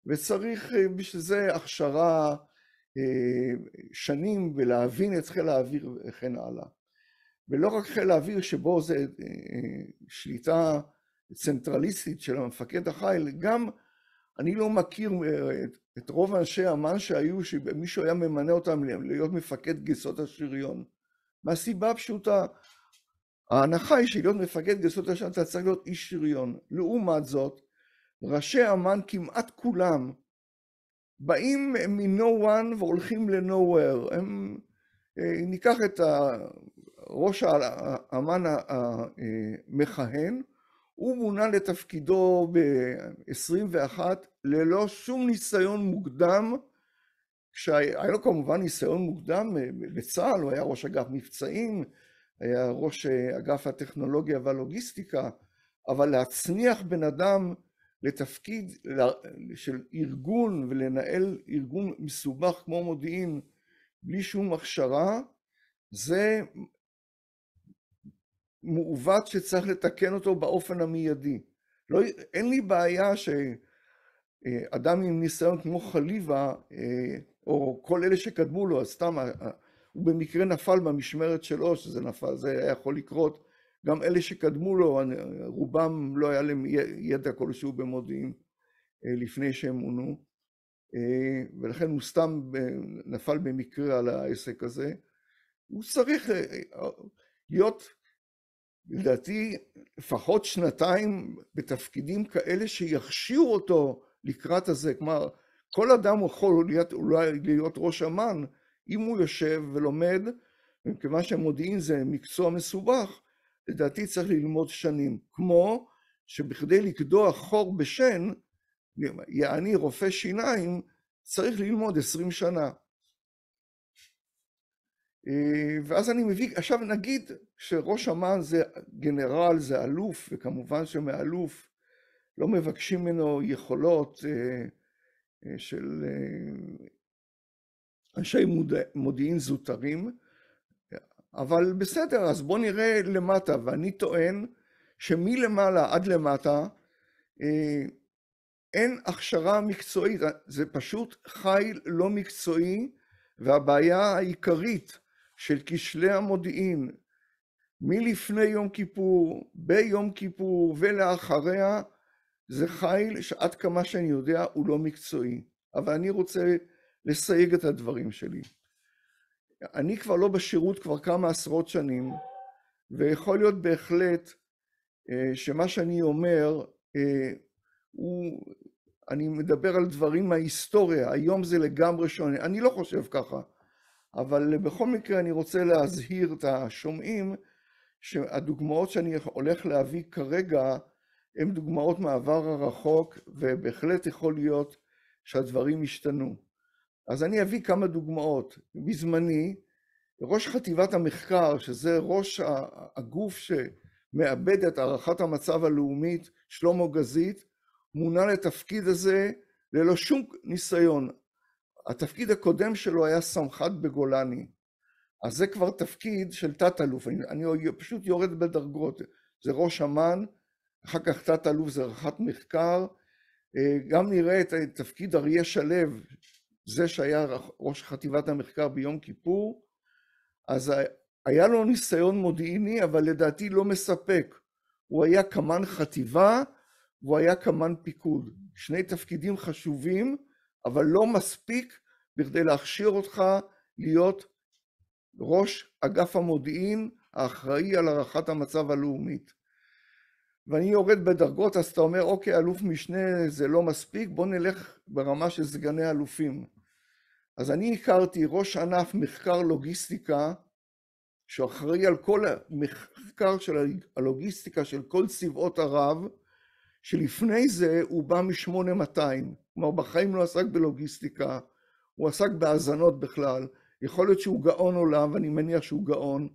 וצריך אה, בשביל זה הכשרה אה, שנים ולהבין את חיל האוויר וכן הלאה. ולא רק חיל האוויר שבו זה אה, שליטה צנטרליסטית של המפקד החיל, גם אני לא מכיר את, את רוב אנשי אמ"ן שהיו, שמישהו היה ממנה אותם להיות מפקד גיסות השריון. מהסיבה הפשוטה, ההנחה היא שלהיות מפקד גסות השם אתה צריך להיות איש שריון. לעומת זאת, ראשי אמ"ן כמעט כולם באים מ-no one והולכים ל-nowhere. הם, אה, ניקח את ראש האמ"ן המכהן, אה, הוא מונה לתפקידו ב-21 ללא שום ניסיון מוקדם שהיה לו כמובן ניסיון מוקדם אה, בצה"ל, הוא היה ראש אגף מבצעים, היה ראש אה, אגף הטכנולוגיה והלוגיסטיקה, אבל להצניח בן אדם לתפקיד של ארגון ולנהל ארגון מסובך כמו מודיעין בלי שום הכשרה, זה מעוות שצריך לתקן אותו באופן המיידי. לא, אין לי בעיה שאדם עם ניסיון כמו חליבה אה, או כל אלה שקדמו לו, אז סתם, הוא במקרה נפל במשמרת שלו, שזה נפל, זה היה יכול לקרות. גם אלה שקדמו לו, רובם לא היה להם ידע כלשהו במודיעין אה, לפני שהם מונו, אה, ולכן הוא סתם אה, נפל במקרה על העסק הזה. הוא צריך להיות, לדעתי, לפחות שנתיים בתפקידים כאלה שיכשירו אותו לקראת הזה. כלומר, כל אדם יכול להיות, אולי להיות ראש אמ"ן אם הוא יושב ולומד, ומכיוון שמודיעין זה מקצוע מסובך, לדעתי צריך ללמוד שנים. כמו שבכדי לקדוע חור בשן, יעני רופא שיניים, צריך ללמוד עשרים שנה. אה, ואז אני מביא, עכשיו נגיד שראש אמ"ן זה גנרל, זה אלוף, וכמובן שמאלוף לא מבקשים ממנו יכולות אה, אה, של אה, אנשי מודיע, מודיעין זוטרים, אבל בסדר, אז בואו נראה למטה, ואני טוען שמלמעלה עד למטה אה, אין הכשרה מקצועית, זה פשוט חיל לא מקצועי, והבעיה העיקרית של כשלי המודיעין מלפני יום כיפור, ביום כיפור ולאחריה, זה חיל שעד כמה שאני יודע הוא לא מקצועי, אבל אני רוצה לסייג את הדברים שלי. אני כבר לא בשירות כבר כמה עשרות שנים, ויכול להיות בהחלט אה, שמה שאני אומר אה, הוא, אני מדבר על דברים מההיסטוריה, היום זה לגמרי שונה, אני לא חושב ככה, אבל בכל מקרה אני רוצה להזהיר את השומעים שהדוגמאות שאני הולך להביא כרגע הם דוגמאות מעבר הרחוק, ובהחלט יכול להיות שהדברים השתנו. אז אני אביא כמה דוגמאות. בזמני, ראש חטיבת המחקר, שזה ראש הגוף שמאבד את הערכת המצב הלאומית, שלמה גזית, מונה לתפקיד הזה ללא שום ניסיון. התפקיד הקודם שלו היה סמח"ט בגולני. אז זה כבר תפקיד של תת-אלוף, אני, אני פשוט יורד בדרגות. זה ראש אמ"ן, אחר כך תת-אלוף זה ערכת מחקר, אה, גם נראה את תפקיד אריה שלו, זה שהיה ראש חטיבת המחקר ביום כיפור, אז היה לו ניסיון מודיעיני, אבל לדעתי לא מספק. הוא היה קמ"ן חטיבה והוא היה קמ"ן פיקוד. שני תפקידים חשובים, אבל לא מספיק בכדי להכשיר אותך להיות ראש אגף המודיעין האחראי על הערכת המצב הלאומית. ואני יורד בדרגות, אז אתה אומר, אוקיי, אלוף משנה זה לא מספיק, בוא נלך ברמה של סגני אלופים. אז אני הכרתי ראש ענף מחקר לוגיסטיקה, שאחראי על כל המחקר של הלוגיסטיקה של כל צבאות ערב, שלפני זה הוא בא מ-8200, כלומר בחיים לא עסק בלוגיסטיקה, הוא עסק בהאזנות בכלל, יכול להיות שהוא גאון עולם, ואני מניח שהוא גאון,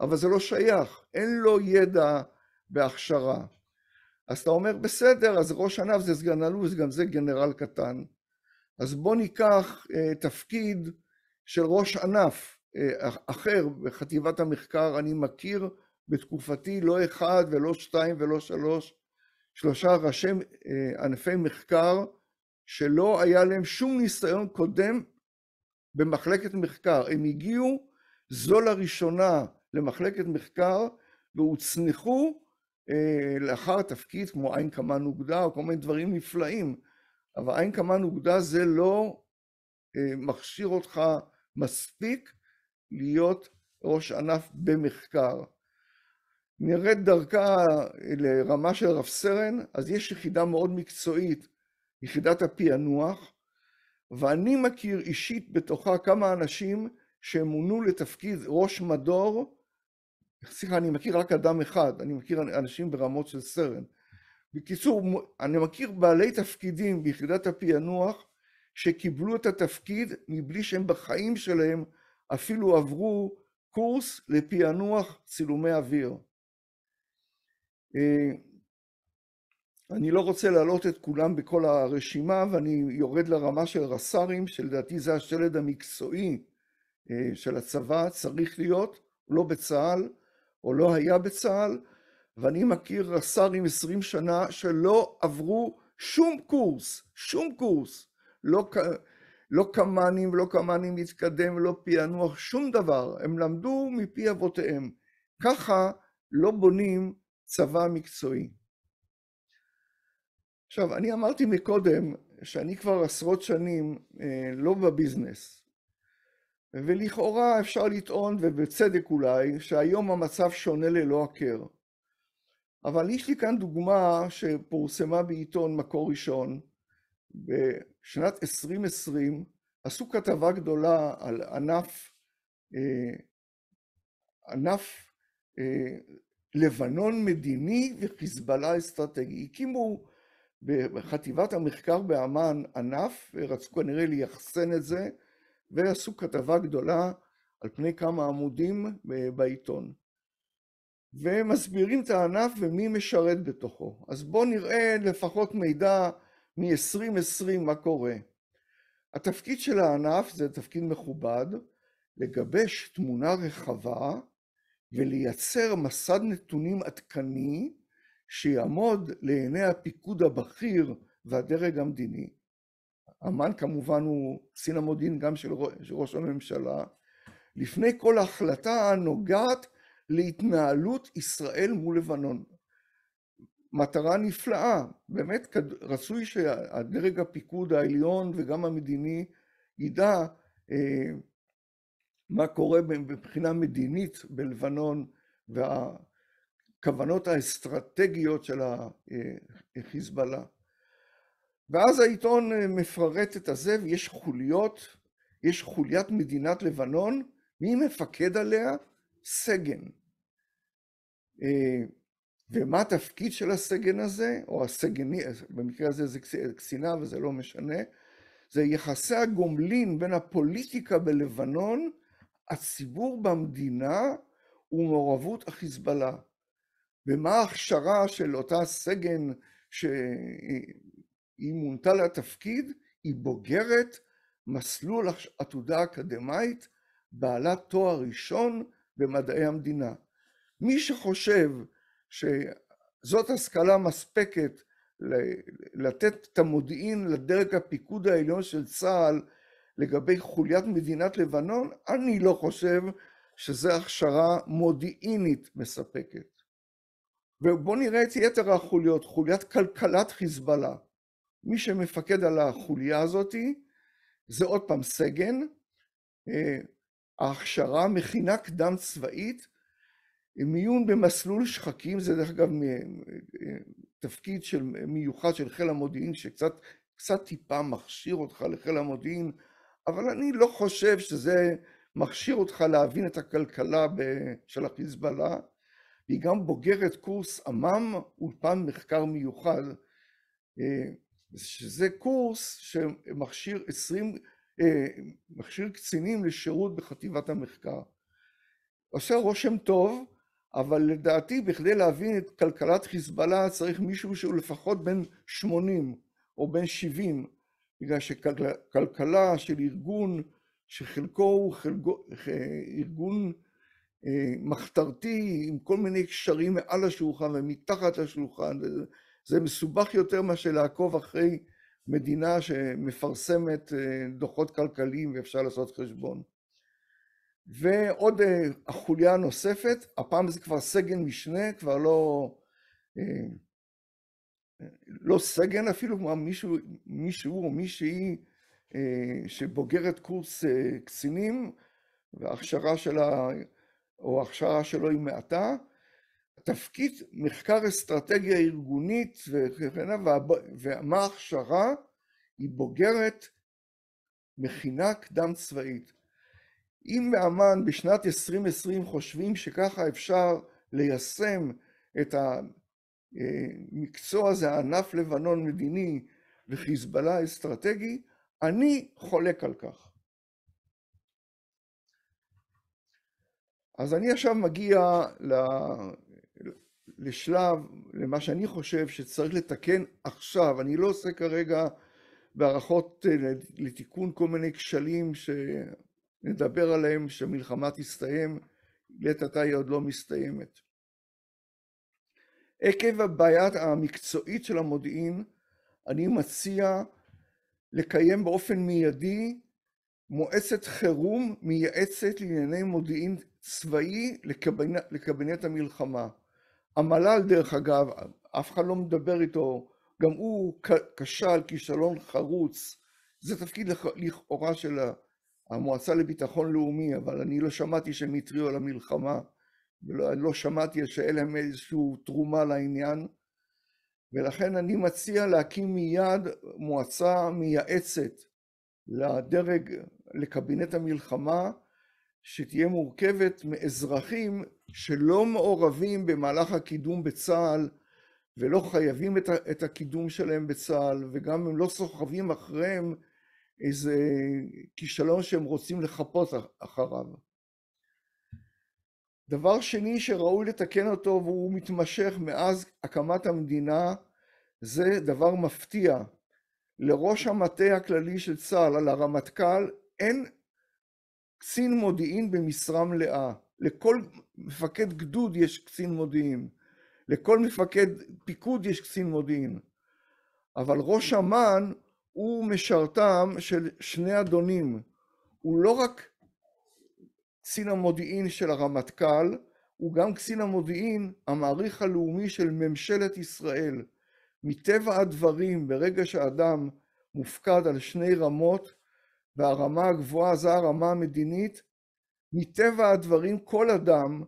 אבל זה לא שייך, אין לו ידע בהכשרה. אז אתה אומר, בסדר, אז ראש ענף זה סגן אלוף, גם זה גנרל קטן. אז בוא ניקח אה, תפקיד של ראש ענף אה, אחר בחטיבת המחקר, אני מכיר בתקופתי לא אחד ולא שתיים ולא שלוש, שלושה ראשי אה, ענפי מחקר שלא היה להם שום ניסיון קודם במחלקת מחקר. הם הגיעו זו לראשונה למחלקת מחקר והוצנחו אה, לאחר תפקיד כמו עין קמה נוגדה, או כל מיני דברים נפלאים. אבל עין קמה נוגדה זה לא אה, מכשיר אותך מספיק להיות ראש ענף במחקר. נרד דרכה אה, לרמה של רב סרן, אז יש יחידה מאוד מקצועית, יחידת הפענוח, ואני מכיר אישית בתוכה כמה אנשים שמונו לתפקיד ראש מדור סליחה, אני מכיר רק אדם אחד, אני מכיר אנשים ברמות של סרן. בקיצור, אני מכיר בעלי תפקידים ביחידת הפענוח שקיבלו את התפקיד מבלי שהם בחיים שלהם אפילו עברו קורס לפענוח צילומי אוויר. אה, אני לא רוצה להעלות את כולם בכל הרשימה, ואני יורד לרמה של רס"רים, שלדעתי זה השלד המקצועי אה, של הצבא, צריך להיות, לא בצה"ל, או לא היה בצה"ל, ואני מכיר רס"רים 20 שנה שלא עברו שום קורס, שום קורס. לא, לא קמ"נים ולא קמ"נים מתקדם ולא פענוח, שום דבר. הם למדו מפי אבותיהם. ככה לא בונים צבא מקצועי. עכשיו, אני אמרתי מקודם שאני כבר עשרות שנים אה, לא בביזנס. ולכאורה אפשר לטעון, ובצדק אולי, שהיום המצב שונה ללא הכר. אבל יש לי כאן דוגמה שפורסמה בעיתון מקור ראשון. בשנת 2020 עשו כתבה גדולה על ענף, אה, ענף אה, לבנון מדיני וחיזבאללה אסטרטגי. הקימו בחטיבת המחקר באמ"ן ענף, ורצו כנראה ליחסן את זה, ועשו כתבה גדולה על פני כמה עמודים אה, בעיתון. ומסבירים את הענף ומי משרת בתוכו. אז בואו נראה לפחות מידע מ-2020 מה קורה. התפקיד של הענף זה תפקיד מכובד, לגבש תמונה רחבה ולייצר מסד נתונים עדכני שיעמוד לעיני הפיקוד הבכיר והדרג המדיני. המן כמובן הוא קצין המודיעין גם של ראש הממשלה, לפני כל החלטה הנוגעת להתנהלות ישראל מול לבנון. מטרה נפלאה, באמת רצוי שהדרג הפיקוד העליון וגם המדיני ידע אה, מה קורה מבחינה מדינית בלבנון והכוונות האסטרטגיות של החיזבאללה. אה, ואז העיתון אה, מפרט את הזה, ויש חוליות, יש חוליית מדינת לבנון, מי מפקד עליה? סגן. אה, ומה התפקיד של הסגן הזה, או הסגני, אה, במקרה הזה זה קצינה וזה לא משנה, זה יחסי הגומלין בין הפוליטיקה בלבנון, הציבור במדינה ומעורבות החיזבאללה. ומה ההכשרה של אותה סגן ש... היא מונתה לתפקיד, היא בוגרת מסלול עתודה אקדמית, בעלת תואר ראשון במדעי המדינה. מי שחושב שזאת השכלה מספקת לתת את המודיעין לדרג הפיקוד העליון של צה"ל לגבי חוליית מדינת לבנון, אני לא חושב שזו הכשרה מודיעינית מספקת. ובואו נראה את יתר החוליות, חוליית כלכלת חיזבאללה. מי שמפקד על החוליה הזאתי, זה עוד פעם סגן, אה, ההכשרה, מכינה קדם צבאית, מיון במסלול שחקים, זה דרך אגב אה, אה, תפקיד של, מיוחד של חיל המודיעין, שקצת טיפה מכשיר אותך לחיל המודיעין, אבל אני לא חושב שזה מכשיר אותך להבין את הכלכלה של החיזבאללה. היא גם בוגרת קורס אמ"ם, אולפן מחקר מיוחד שזה קורס שמכשיר 20, אה, מכשיר קצינים לשירות בחטיבת המחקר. עושה רושם טוב, אבל לדעתי בכדי להבין את כלכלת חיזבאללה צריך מישהו שהוא לפחות בין 80 או בין 70, בגלל שכלכלה של ארגון שחלקו הוא חלגו, אה, ארגון אה, מחתרתי עם כל מיני קשרים מעל השולחן ומתחת לשולחן זה מסובך יותר מאשר לעקוב אחרי מדינה שמפרסמת אה, דוחות כלכליים ואפשר לעשות חשבון. ועוד אה, החוליה הנוספת, הפעם זה כבר סגן משנה, כבר לא, אה, לא סגן אפילו, כלומר מישהו, מישהו או מישהי שבוגרת קורס קצינים, וההכשרה שלה או ההכשרה שלו היא מעטה, התפקיד מחקר אסטרטגיה ארגונית וכן הלאה, ומה ההכשרה היא בוגרת מכינה קדם צבאית. אם באמ"ן בשנת 2020 חושבים שככה אפשר ליישם את המקצוע אה, הזה, ענף לבנון מדיני וחיזבאללה אסטרטגי, אני חולק על כך. אז אני עכשיו מגיע לשלב, למה שאני חושב שצריך לתקן עכשיו. אני לא עושה כרגע בהערכות אה, לתיקון כל מיני כשלים שנדבר עליהם כשהמלחמה תסתיים, לעת עתה היא עוד לא מסתיימת. עקב הבעיה המקצועית של המודיעין, אני מציע לקיים באופן מיידי מועצת חירום מייעצת לענייני מודיעין צבאי לקבינט, לקבינט המלחמה. המל"ל, דרך אגב, אף אחד לא מדבר איתו, גם הוא כשל כישלון חרוץ. זה תפקיד לכאורה של המועצה לביטחון לאומי, אבל אני לא שמעתי שהם התריעו על המלחמה, ואני לא שמעתי שאין להם איזושהי תרומה לעניין, ולכן אני מציע להקים מיד מועצה מייעצת לדרג, לקבינט המלחמה, שתהיה מורכבת מאזרחים שלא מעורבים במהלך הקידום בצה"ל ולא חייבים את הקידום שלהם בצה"ל וגם הם לא סוחבים אחריהם איזה כישלון שהם רוצים לחפות אחריו. דבר שני שראוי לתקן אותו והוא מתמשך מאז הקמת המדינה זה דבר מפתיע. לראש המטה הכללי של צה"ל, הרמטכ"ל, אין קצין מודיעין במשרה מלאה. לכל מפקד גדוד יש קצין מודיעין. לכל מפקד פיקוד יש קצין מודיעין. אבל ראש אמ"ן הוא משרתם של שני אדונים. הוא לא רק קצין המודיעין של הרמטכ"ל, הוא גם קצין המודיעין, המעריך הלאומי של ממשלת ישראל. מטבע הדברים, ברגע שאדם מופקד על שני רמות, והרמה הגבוהה זה הרמה המדינית, מטבע הדברים כל אדם,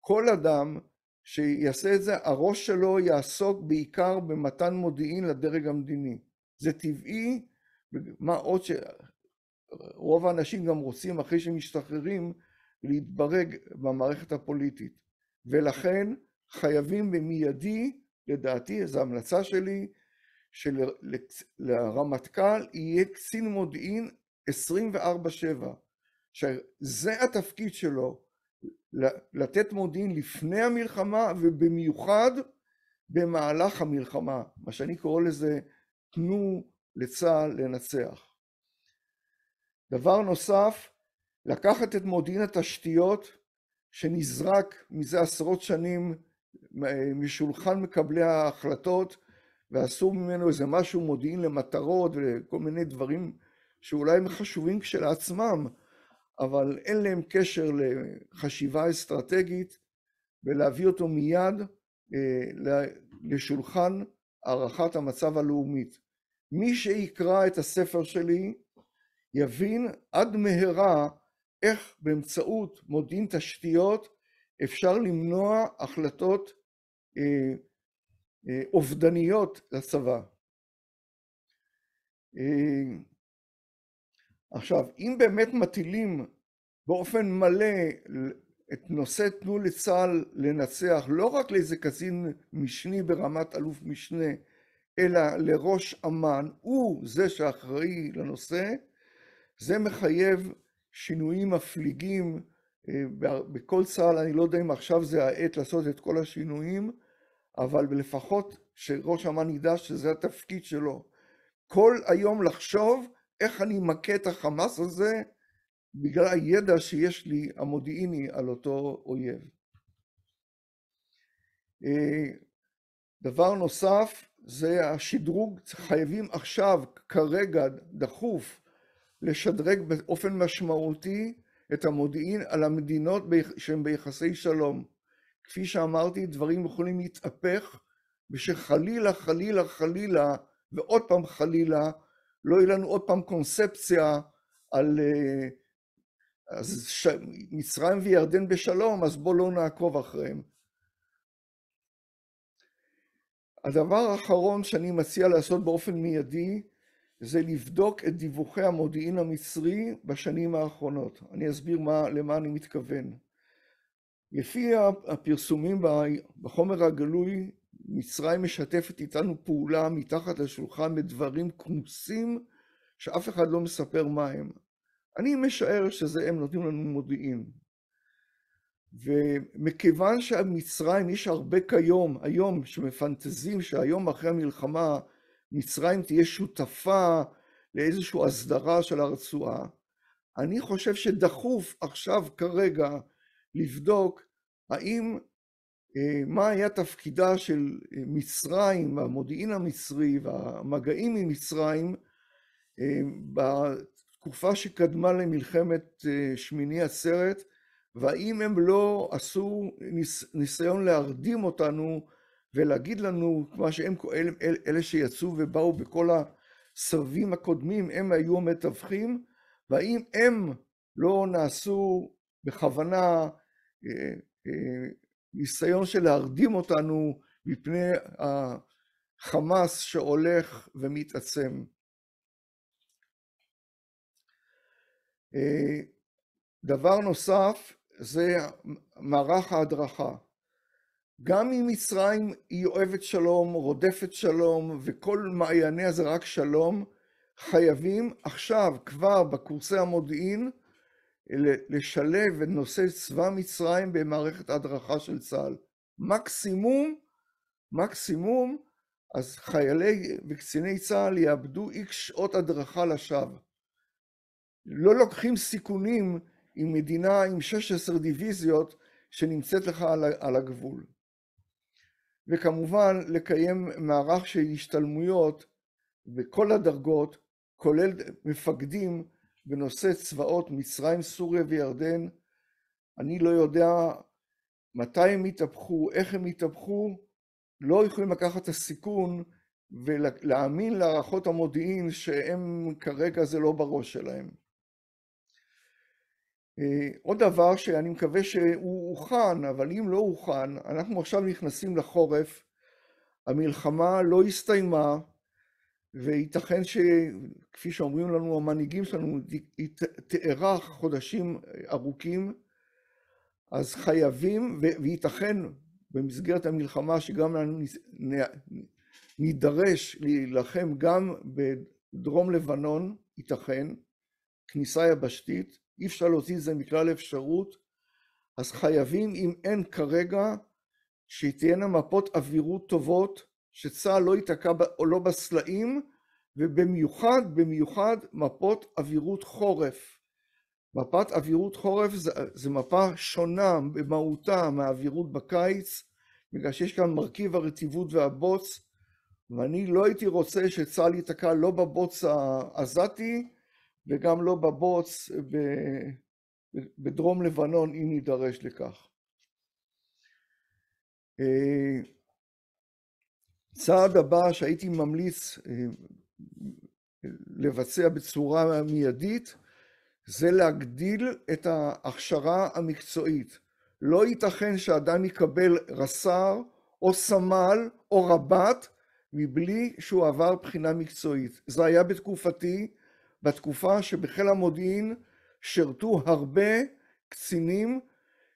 כל אדם שיעשה את זה, הראש שלו יעסוק בעיקר במתן מודיעין לדרג המדיני. זה טבעי, מה עוד שרוב האנשים גם רוצים אחרי שהם משתחררים להתברג במערכת הפוליטית. ולכן חייבים במיידי, לדעתי, זו המלצה שלי, שלרמטכ"ל של... יהיה קצין מודיעין 24-7, שזה התפקיד שלו, לתת מודיעין לפני המלחמה ובמיוחד במהלך המלחמה, מה שאני קורא לזה תנו לצה"ל לנצח. דבר נוסף, לקחת את מודיעין התשתיות שנזרק מזה עשרות שנים משולחן מקבלי ההחלטות ועשו ממנו איזה משהו מודיעין למטרות וכל מיני דברים שאולי הם חשובים כשלעצמם, אבל אין להם קשר לחשיבה אסטרטגית, ולהביא אותו מיד אה, לשולחן הערכת המצב הלאומית. מי שיקרא את הספר שלי יבין עד מהרה איך באמצעות מודיעין תשתיות אפשר למנוע החלטות אה, אה, אובדניות לצבא. אה, עכשיו, אם באמת מטילים באופן מלא את נושא תנו לצה"ל לנצח, לא רק לאיזה קצין משני ברמת אלוף משנה, אלא לראש אמ"ן, הוא זה שאחראי לנושא, זה מחייב שינויים מפליגים אה, בכל צה"ל, אני לא יודע אם עכשיו זה העת לעשות את כל השינויים, אבל לפחות שראש אמ"ן ידע שזה התפקיד שלו. כל היום לחשוב איך אני מכה את החמאס הזה בגלל הידע שיש לי, המודיעיני, על אותו אויב. אה, דבר נוסף זה השדרוג, חייבים עכשיו, כרגע, דחוף, לשדרג באופן משמעותי את המודיעין על המדינות שהן ביחסי שלום. כפי שאמרתי, דברים יכולים להתהפך, ושחלילה, חלילה, חלילה, ועוד פעם חלילה, לא יהיה לנו עוד פעם קונספציה על אה, אז ש... מצרים וירדן בשלום, אז בואו לא נעקוב אחריהם. הדבר האחרון שאני מציע לעשות באופן מיידי זה לבדוק את דיווחי המודיעין המצרי בשנים האחרונות. אני אסביר מה, למה אני מתכוון. לפי הפרסומים בחומר הגלוי מצרים משתפת איתנו פעולה מתחת לשולחן בדברים כמוסים שאף אחד לא מספר מה הם. אני משער שזה הם נותנים לנו מודיעין. ומכיוון שמצרים, יש הרבה כיום, היום, שמפנטזים שהיום אחרי המלחמה מצרים תהיה שותפה לאיזושהי הסדרה של הרצועה, אני חושב שדחוף עכשיו, כרגע, לבדוק האם אה, מה היה תפקידה של אה, מצרים, המודיעין המצרי והמגעים עם מצרים אה, בתקופה שקדמה למלחמת שמיני עצרת, והאם הם לא עשו ניס, ניסיון להרדים אותנו ולהגיד לנו מה שהם, אל, אל, אלה שיצאו ובאו בכל הסבבים הקודמים, הם היו המתווכים, והאם הם לא נעשו בכוונה ניסיון של להרדים אותנו מפני החמאס שהולך ומתעצם. אה, דבר נוסף זה מערך ההדרכה. גם אם מצרים היא אוהבת שלום, רודפת שלום, וכל מעייניה זה רק שלום, חייבים עכשיו, כבר בקורסי המודיעין, לשלב את נושא צבא מצרים במערכת ההדרכה של צה"ל. מקסימום, מקסימום, אז חיילי וקציני צה"ל יאבדו איקס שעות הדרכה לשווא. לא לוקחים סיכונים עם מדינה עם 16 דיוויזיות שנמצאת לך על, על הגבול. וכמובן, לקיים מערך של השתלמויות בכל הדרגות, כולל מפקדים בנושא צבאות מצרים, סוריה וירדן. אני לא יודע מתי הם התהפכו, איך הם התהפכו, לא יכולים לקחת את הסיכון ולהאמין להערכות המודיעין שהם כרגע זה לא בראש שלהם. אה, עוד דבר שאני מקווה שהוא הוכן, אבל אם לא הוכן, אנחנו עכשיו נכנסים לחורף, המלחמה לא הסתיימה, וייתכן שכפי שאומרים לנו המנהיגים שלנו, היא תארך חודשים אה, ארוכים, אז חייבים, וייתכן במסגרת המלחמה שגם נידרש להילחם גם בדרום לבנון, ייתכן, כניסה יבשתית, אי אפשר להוציא את זה מכלל אפשרות, אז חייבים, אם אין כרגע, שתהיינה מפות אווירות טובות, שצה"ל לא ייתקע לא בסלעים, ובמיוחד, במיוחד מפות אווירות חורף. מפת אווירות חורף זה, זה מפה שונה במהותה מהאווירות בקיץ, בגלל שיש כאן מרכיב הרטיבות והבוץ, ואני לא הייתי רוצה שצה"ל ייתקע לא בבוץ העזתי וגם לא בבוץ ב... בדרום לבנון, אם נידרש לכך. אה, הצעד הבא שהייתי ממליץ אה, לבצע בצורה מיידית זה להגדיל את ההכשרה המקצועית. לא ייתכן שאדם יקבל רס"ר או סמל או רב"ט מבלי שהוא עבר בחינה מקצועית. זה היה בתקופתי, בתקופה שבחיל המודיעין שירתו הרבה קצינים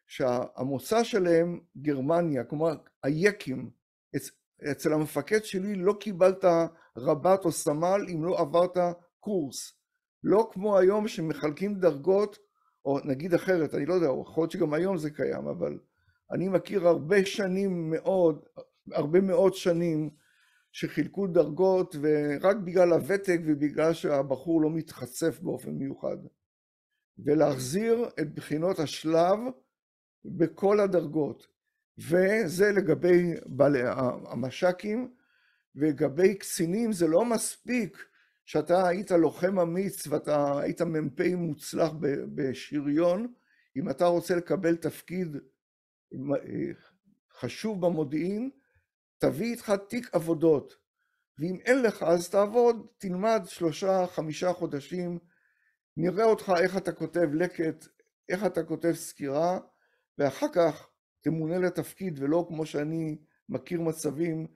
שהמוצא שלהם גרמניה, כלומר היקים, אצל המפקד שלי לא קיבלת רבת או סמל אם לא עברת קורס. לא כמו היום שמחלקים דרגות, או נגיד אחרת, אני לא יודע, יכול להיות שגם היום זה קיים, אבל אני מכיר הרבה שנים מאוד, הרבה מאוד שנים, שחילקו דרגות, ורק בגלל הוותק ובגלל שהבחור לא מתחצף באופן מיוחד. ולהחזיר את בחינות השלב בכל הדרגות. וזה לגבי בעלי המש"קים, ולגבי קצינים זה לא מספיק שאתה היית לוחם אמיץ ואתה היית מ"פ מוצלח בשריון, אם אתה רוצה לקבל תפקיד אה, חשוב במודיעין, תביא איתך תיק עבודות. ואם אין לך, אז תעבוד, תלמד שלושה, חמישה חודשים, נראה אותך איך אתה כותב לקט, איך אתה כותב סקירה, ואחר כך תמונה לתפקיד, ולא כמו שאני מכיר מצבים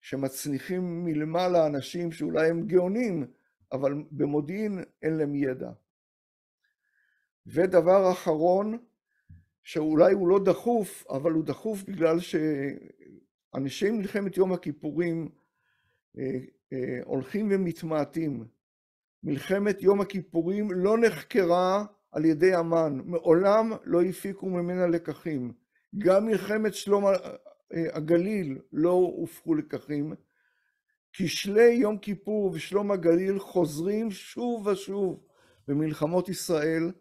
שמצניחים מלמעלה אנשים שאולי הם גאונים, אבל במודיעין אין להם ידע. ודבר אחרון, שאולי הוא לא דחוף, אבל הוא דחוף בגלל שאנשי מלחמת יום הכיפורים אה, אה, הולכים ומתמעטים. מלחמת יום הכיפורים לא נחקרה על ידי אמ"ן, מעולם לא הפיקו ממנה לקחים. גם מלחמת שלום אה, אה, הגליל לא הופכו לקחים. כשלי יום כיפור ושלום הגליל חוזרים שוב ושוב במלחמות ישראל,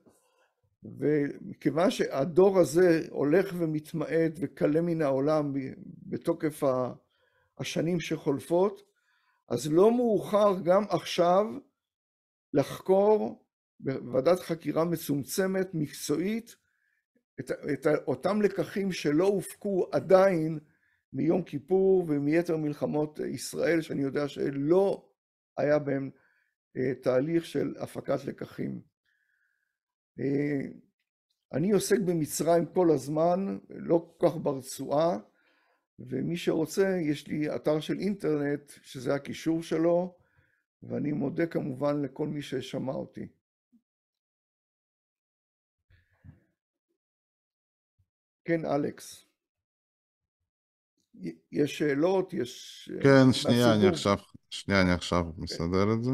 ומכיוון שהדור הזה הולך ומתמעט וכלה מן העולם בתוקף השנים שחולפות, אז לא מאוחר גם עכשיו לחקור בוועדת חקירה מצומצמת, מקצועית, את, את אותם לקחים שלא הופקו עדיין מיום כיפור ומיתר מלחמות ישראל, שאני יודע שלא היה בהם אה, תהליך של הפקת לקחים. אה, אני עוסק במצרים כל הזמן, לא כל כך ברצועה, ומי שרוצה, יש לי אתר של אינטרנט, שזה הקישור שלו, ואני מודה כמובן לכל מי ששמע אותי. כן, אלכס. יש שאלות? יש... אה, כן, שנייה, אני עכשיו, שנייה, אני עכשיו okay. כן. מסדר את זה.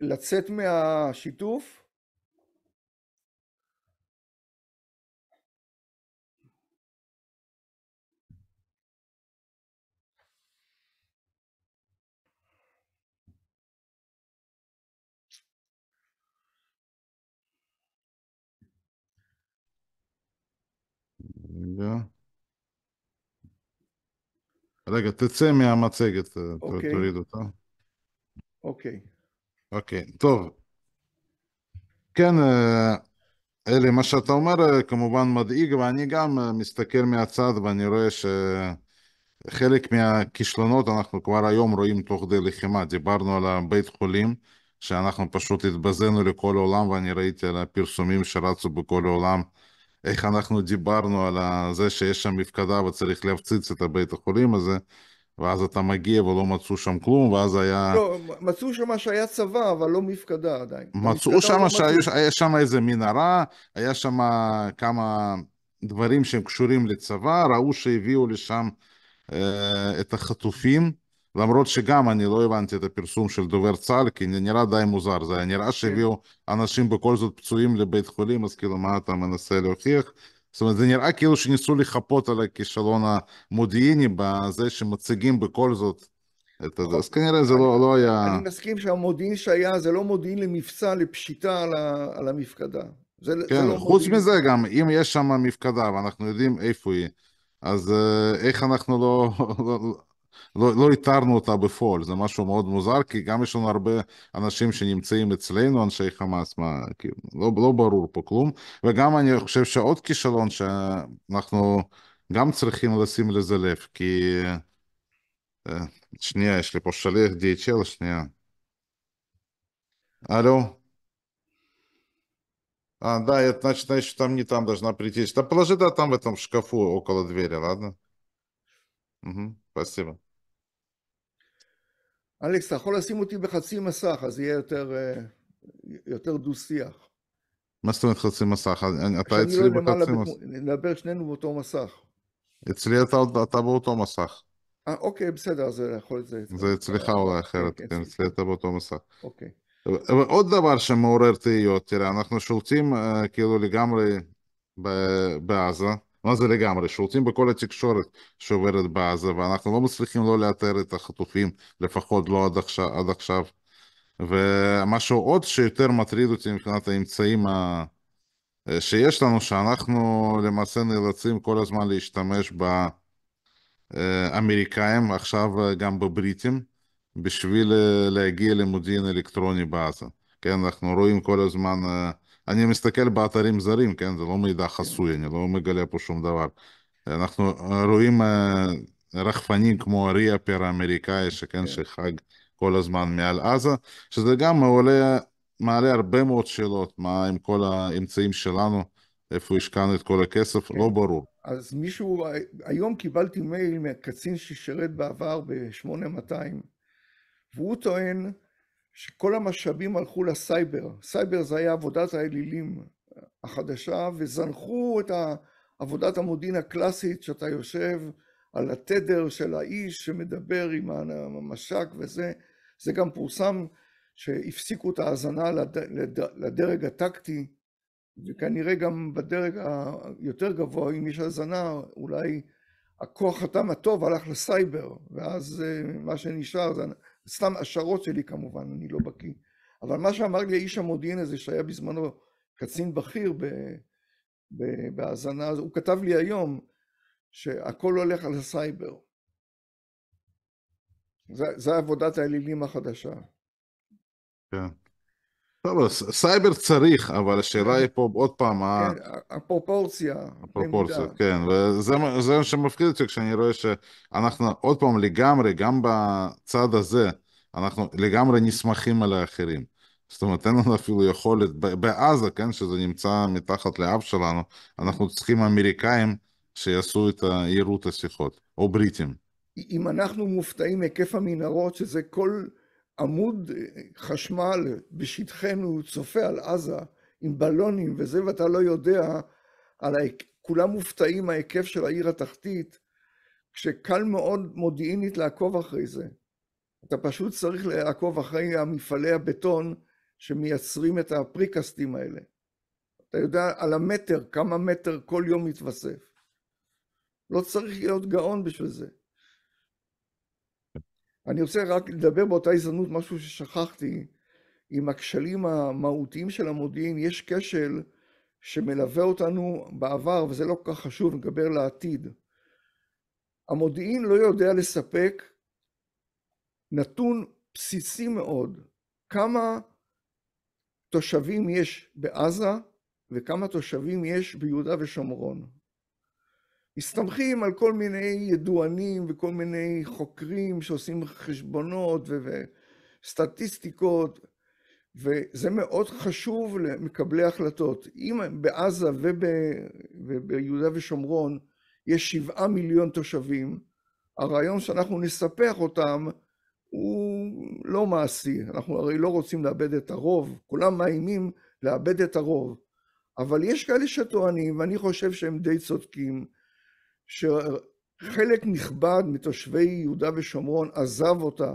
לצאת מהשיתוף? רגע. רגע, תצא מהמצגת, okay. אוקיי. תוריד אותה. אוקיי. Okay. אוקיי, okay, טוב. כן, אה, אלי, מה שאתה אומר אה, כמובן מדאיג, ואני גם אה, מסתכל מהצד ואני רואה שחלק מהכישלונות אנחנו כבר היום רואים תוך כדי לחימה. דיברנו על הבית חולים, שאנחנו פשוט התבזינו לכל העולם, ואני ראיתי על הפרסומים שרצו בכל העולם. איך אנחנו דיברנו על זה שיש שם מפקדה וצריך להפציץ את הבית החולים הזה, ואז אתה מגיע ולא מצאו שם כלום, ואז היה... לא, מצאו שם מה שהיה צבא, אבל לא מפקדה עדיין. מצאו שם לא שהיה שם איזה מנהרה, היה שם כמה דברים שהם קשורים לצבא, ראו שהביאו לשם אה, את החטופים. למרות שגם אני לא הבנתי את הפרסום של דובר צה"ל, כי זה נראה די מוזר, זה היה נראה כן. שהביאו אנשים בכל זאת פצועים לבית חולים, אז כאילו מה אתה מנסה להוכיח? זאת אומרת, זה נראה כאילו שניסו לחפות על הכישלון המודיעיני בזה שמציגים בכל זאת את הזה, אז כנראה זה לא, לא היה... אני מסכים שהמודיעין שהיה זה לא מודיעין למבצע, לפשיטה על, ה, על המפקדה. זה, כן, זה לא חוץ מודיעין... מזה גם, אם יש שם מפקדה ואנחנו יודעים איפה היא, אז אה, איך אנחנו לא, לא-, לא- לא, לא, איתרנו לא אותה בפועל, זה משהו מאוד מוזר, כי גם יש לנו הרבה אנשים שנמצאים אצלנו, אנשי חמאס, מה, כאילו, לא, לא ברור פה כלום, וגם אני חושב שעוד כישלון שאנחנו גם צריכים לשים לזה לב, כי... אה, שנייה, יש לי פה שליח DHL, שנייה. הלו? А, да, это значит, значит, там не там должна прийти. Да положи, да, там в этом шкафу около двери, ладно? Угу. спасибо. אלכס, אתה יכול לשים אותי בחצי מסך, אז יהיה יותר, אה, יותר דו-שיח. מה זאת אומרת חצי מסך? אתה אצלי לא בחצי מסך. נדבר שנינו באותו מסך. אצלי אתה, אתה באותו מסך. 아, אה, אוקיי, בסדר, זה יכול להיות זה... זה אצלך אולי אוקיי, אחרת, כן, כן אצלי אתה באותו מסך. אוקיי. עוד דבר שמעורר תהיות, תראה, אנחנו שולטים אה, כאילו לגמרי בעזה. מה זה לגמרי? שולטים בכל התקשורת שעוברת בעזה, ואנחנו לא מצליחים לא לאתר את החטופים, לפחות לא עד עכשיו. עד עכשיו. ומשהו עוד שיותר מטריד אותי מבחינת האמצעים ה... אה, שיש לנו, שאנחנו למעשה נאלצים כל הזמן להשתמש באמריקאים, אה, עכשיו אה, גם בבריטים, בשביל להגיע למודיעין אלקטרוני בעזה. כן, אנחנו רואים כל הזמן... אני מסתכל באתרים זרים, כן? זה לא מידע חסוי, אני לא מגלה פה שום דבר. אנחנו רואים אה, רחפנים כמו הריאפר האמריקאי, שכן, כן. שחג כל הזמן מעל עזה, שזה גם עולה, מעלה הרבה מאוד שאלות, מה עם כל האמצעים שלנו, איפה השקענו את כל הכסף, כן. לא ברור. אז מישהו, היום קיבלתי מייל מהקצין ששירת בעבר ב-8200, והוא טוען שכל המשאבים הלכו לסייבר. סייבר זה היה עבודת האלילים החדשה, וזנחו את עבודת המודיעין הקלאסית, שאתה יושב על התדר של האיש שמדבר עם המש"ק וזה. זה גם פורסם שהפסיקו את ההאזנה לדרג הטקטי, וכנראה גם בדרג היותר גבוה, אם יש האזנה, אולי הכוח התם הטוב הלך לסייבר, ואז אה, מה שנשאר זה סתם השערות שלי כמובן, אני לא בקיא. אבל מה שאמר לי האיש המודיעין הזה, שהיה בזמנו קצין בכיר בהאזנה, הזו, הוא כתב לי היום שהכל הולך על הסייבר. זה, זה עבודת האלילים החדשה. כן. Yeah. טוב, סייבר צריך, אבל השאלה היא כן. פה עוד פעם, כן, הפרופורציה. הפרופורציה, כן, וזה מה שמפחיד אותי כשאני רואה שאנחנו עוד פעם לגמרי, גם בצד הזה, אנחנו לגמרי נסמכים על האחרים. זאת אומרת, אין לנו אפילו יכולת, בעזה, כן, שזה נמצא מתחת לאב שלנו, אנחנו צריכים אמריקאים שיעשו את יירוט השיחות, או בריטים. אם אנחנו מופתעים מהיקף המנהרות, שזה כל... עמוד אה, חשמל בשטחנו צופה על עזה עם בלונים וזה, ואתה לא יודע, על ה... כולם מופתעים מההיקף של העיר התחתית, כשקל מאוד מודיעינית לעקוב אחרי זה. אתה פשוט צריך לעקוב אחרי המפעלי הבטון שמייצרים את הפריקסטים האלה. אתה יודע על המטר, כמה מטר כל יום מתווסף. לא צריך להיות גאון בשביל זה. אני רוצה רק לדבר באותה הזדמנות משהו ששכחתי. עם הכשלים המהותיים של המודיעין יש כשל שמלווה אותנו בעבר, וזה לא כל כך חשוב, נדבר לעתיד. המודיעין לא יודע לספק נתון בסיסי מאוד, כמה תושבים יש בעזה וכמה תושבים יש ביהודה ושומרון. מסתמכים על כל מיני ידוענים וכל מיני חוקרים שעושים חשבונות וסטטיסטיקות, וזה מאוד חשוב למקבלי החלטות. אם בעזה וב, וביהודה ושומרון יש שבעה מיליון תושבים, הרעיון שאנחנו נספח אותם הוא לא מעשי. אנחנו הרי לא רוצים לאבד את הרוב, כולם מאיימים לאבד את הרוב. אבל יש כאלה שטוענים, ואני חושב שהם די צודקים, שחלק נכבד מתושבי יהודה ושומרון עזב אותה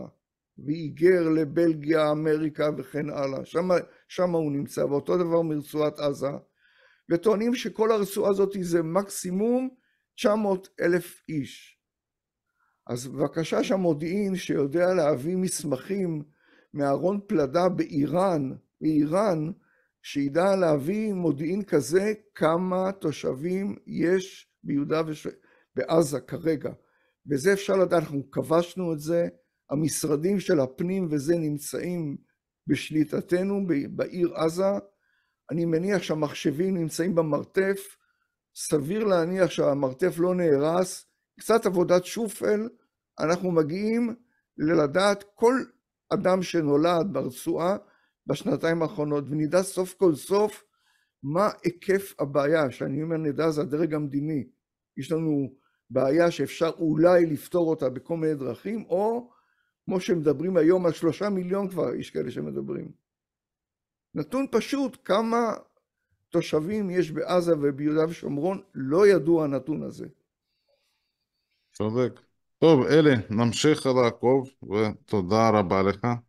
והיגר לבלגיה, אמריקה וכן הלאה. שם, שם הוא נמצא, ואותו דבר מרצועת עזה. וטוענים שכל הרצועה הזאת זה מקסימום 900 אלף איש. אז בבקשה שהמודיעין שיודע להביא מסמכים מארון פלדה באיראן, באיראן, שידע להביא מודיעין כזה כמה תושבים יש ביהודה ושומרון. בעזה כרגע. וזה אפשר לדעת, אנחנו כבשנו את זה, המשרדים של הפנים וזה נמצאים בשליטתנו בעיר עזה. אני מניח שהמחשבים נמצאים במרתף, סביר להניח שהמרתף לא נהרס, קצת עבודת שופל, אנחנו מגיעים לדעת כל אדם שנולד ברצועה בשנתיים האחרונות, ונדע סוף כל סוף מה היקף הבעיה, שאני אומר נדע זה הדרג המדיני. יש לנו בעיה שאפשר אולי לפתור אותה בכל מיני דרכים, או כמו שמדברים היום, על שלושה מיליון כבר יש כאלה שמדברים. נתון פשוט, כמה תושבים יש בעזה וביהודה ושומרון, לא ידוע הנתון הזה. צודק. טוב, אלי, נמשיך לעקוב, ותודה רבה לך.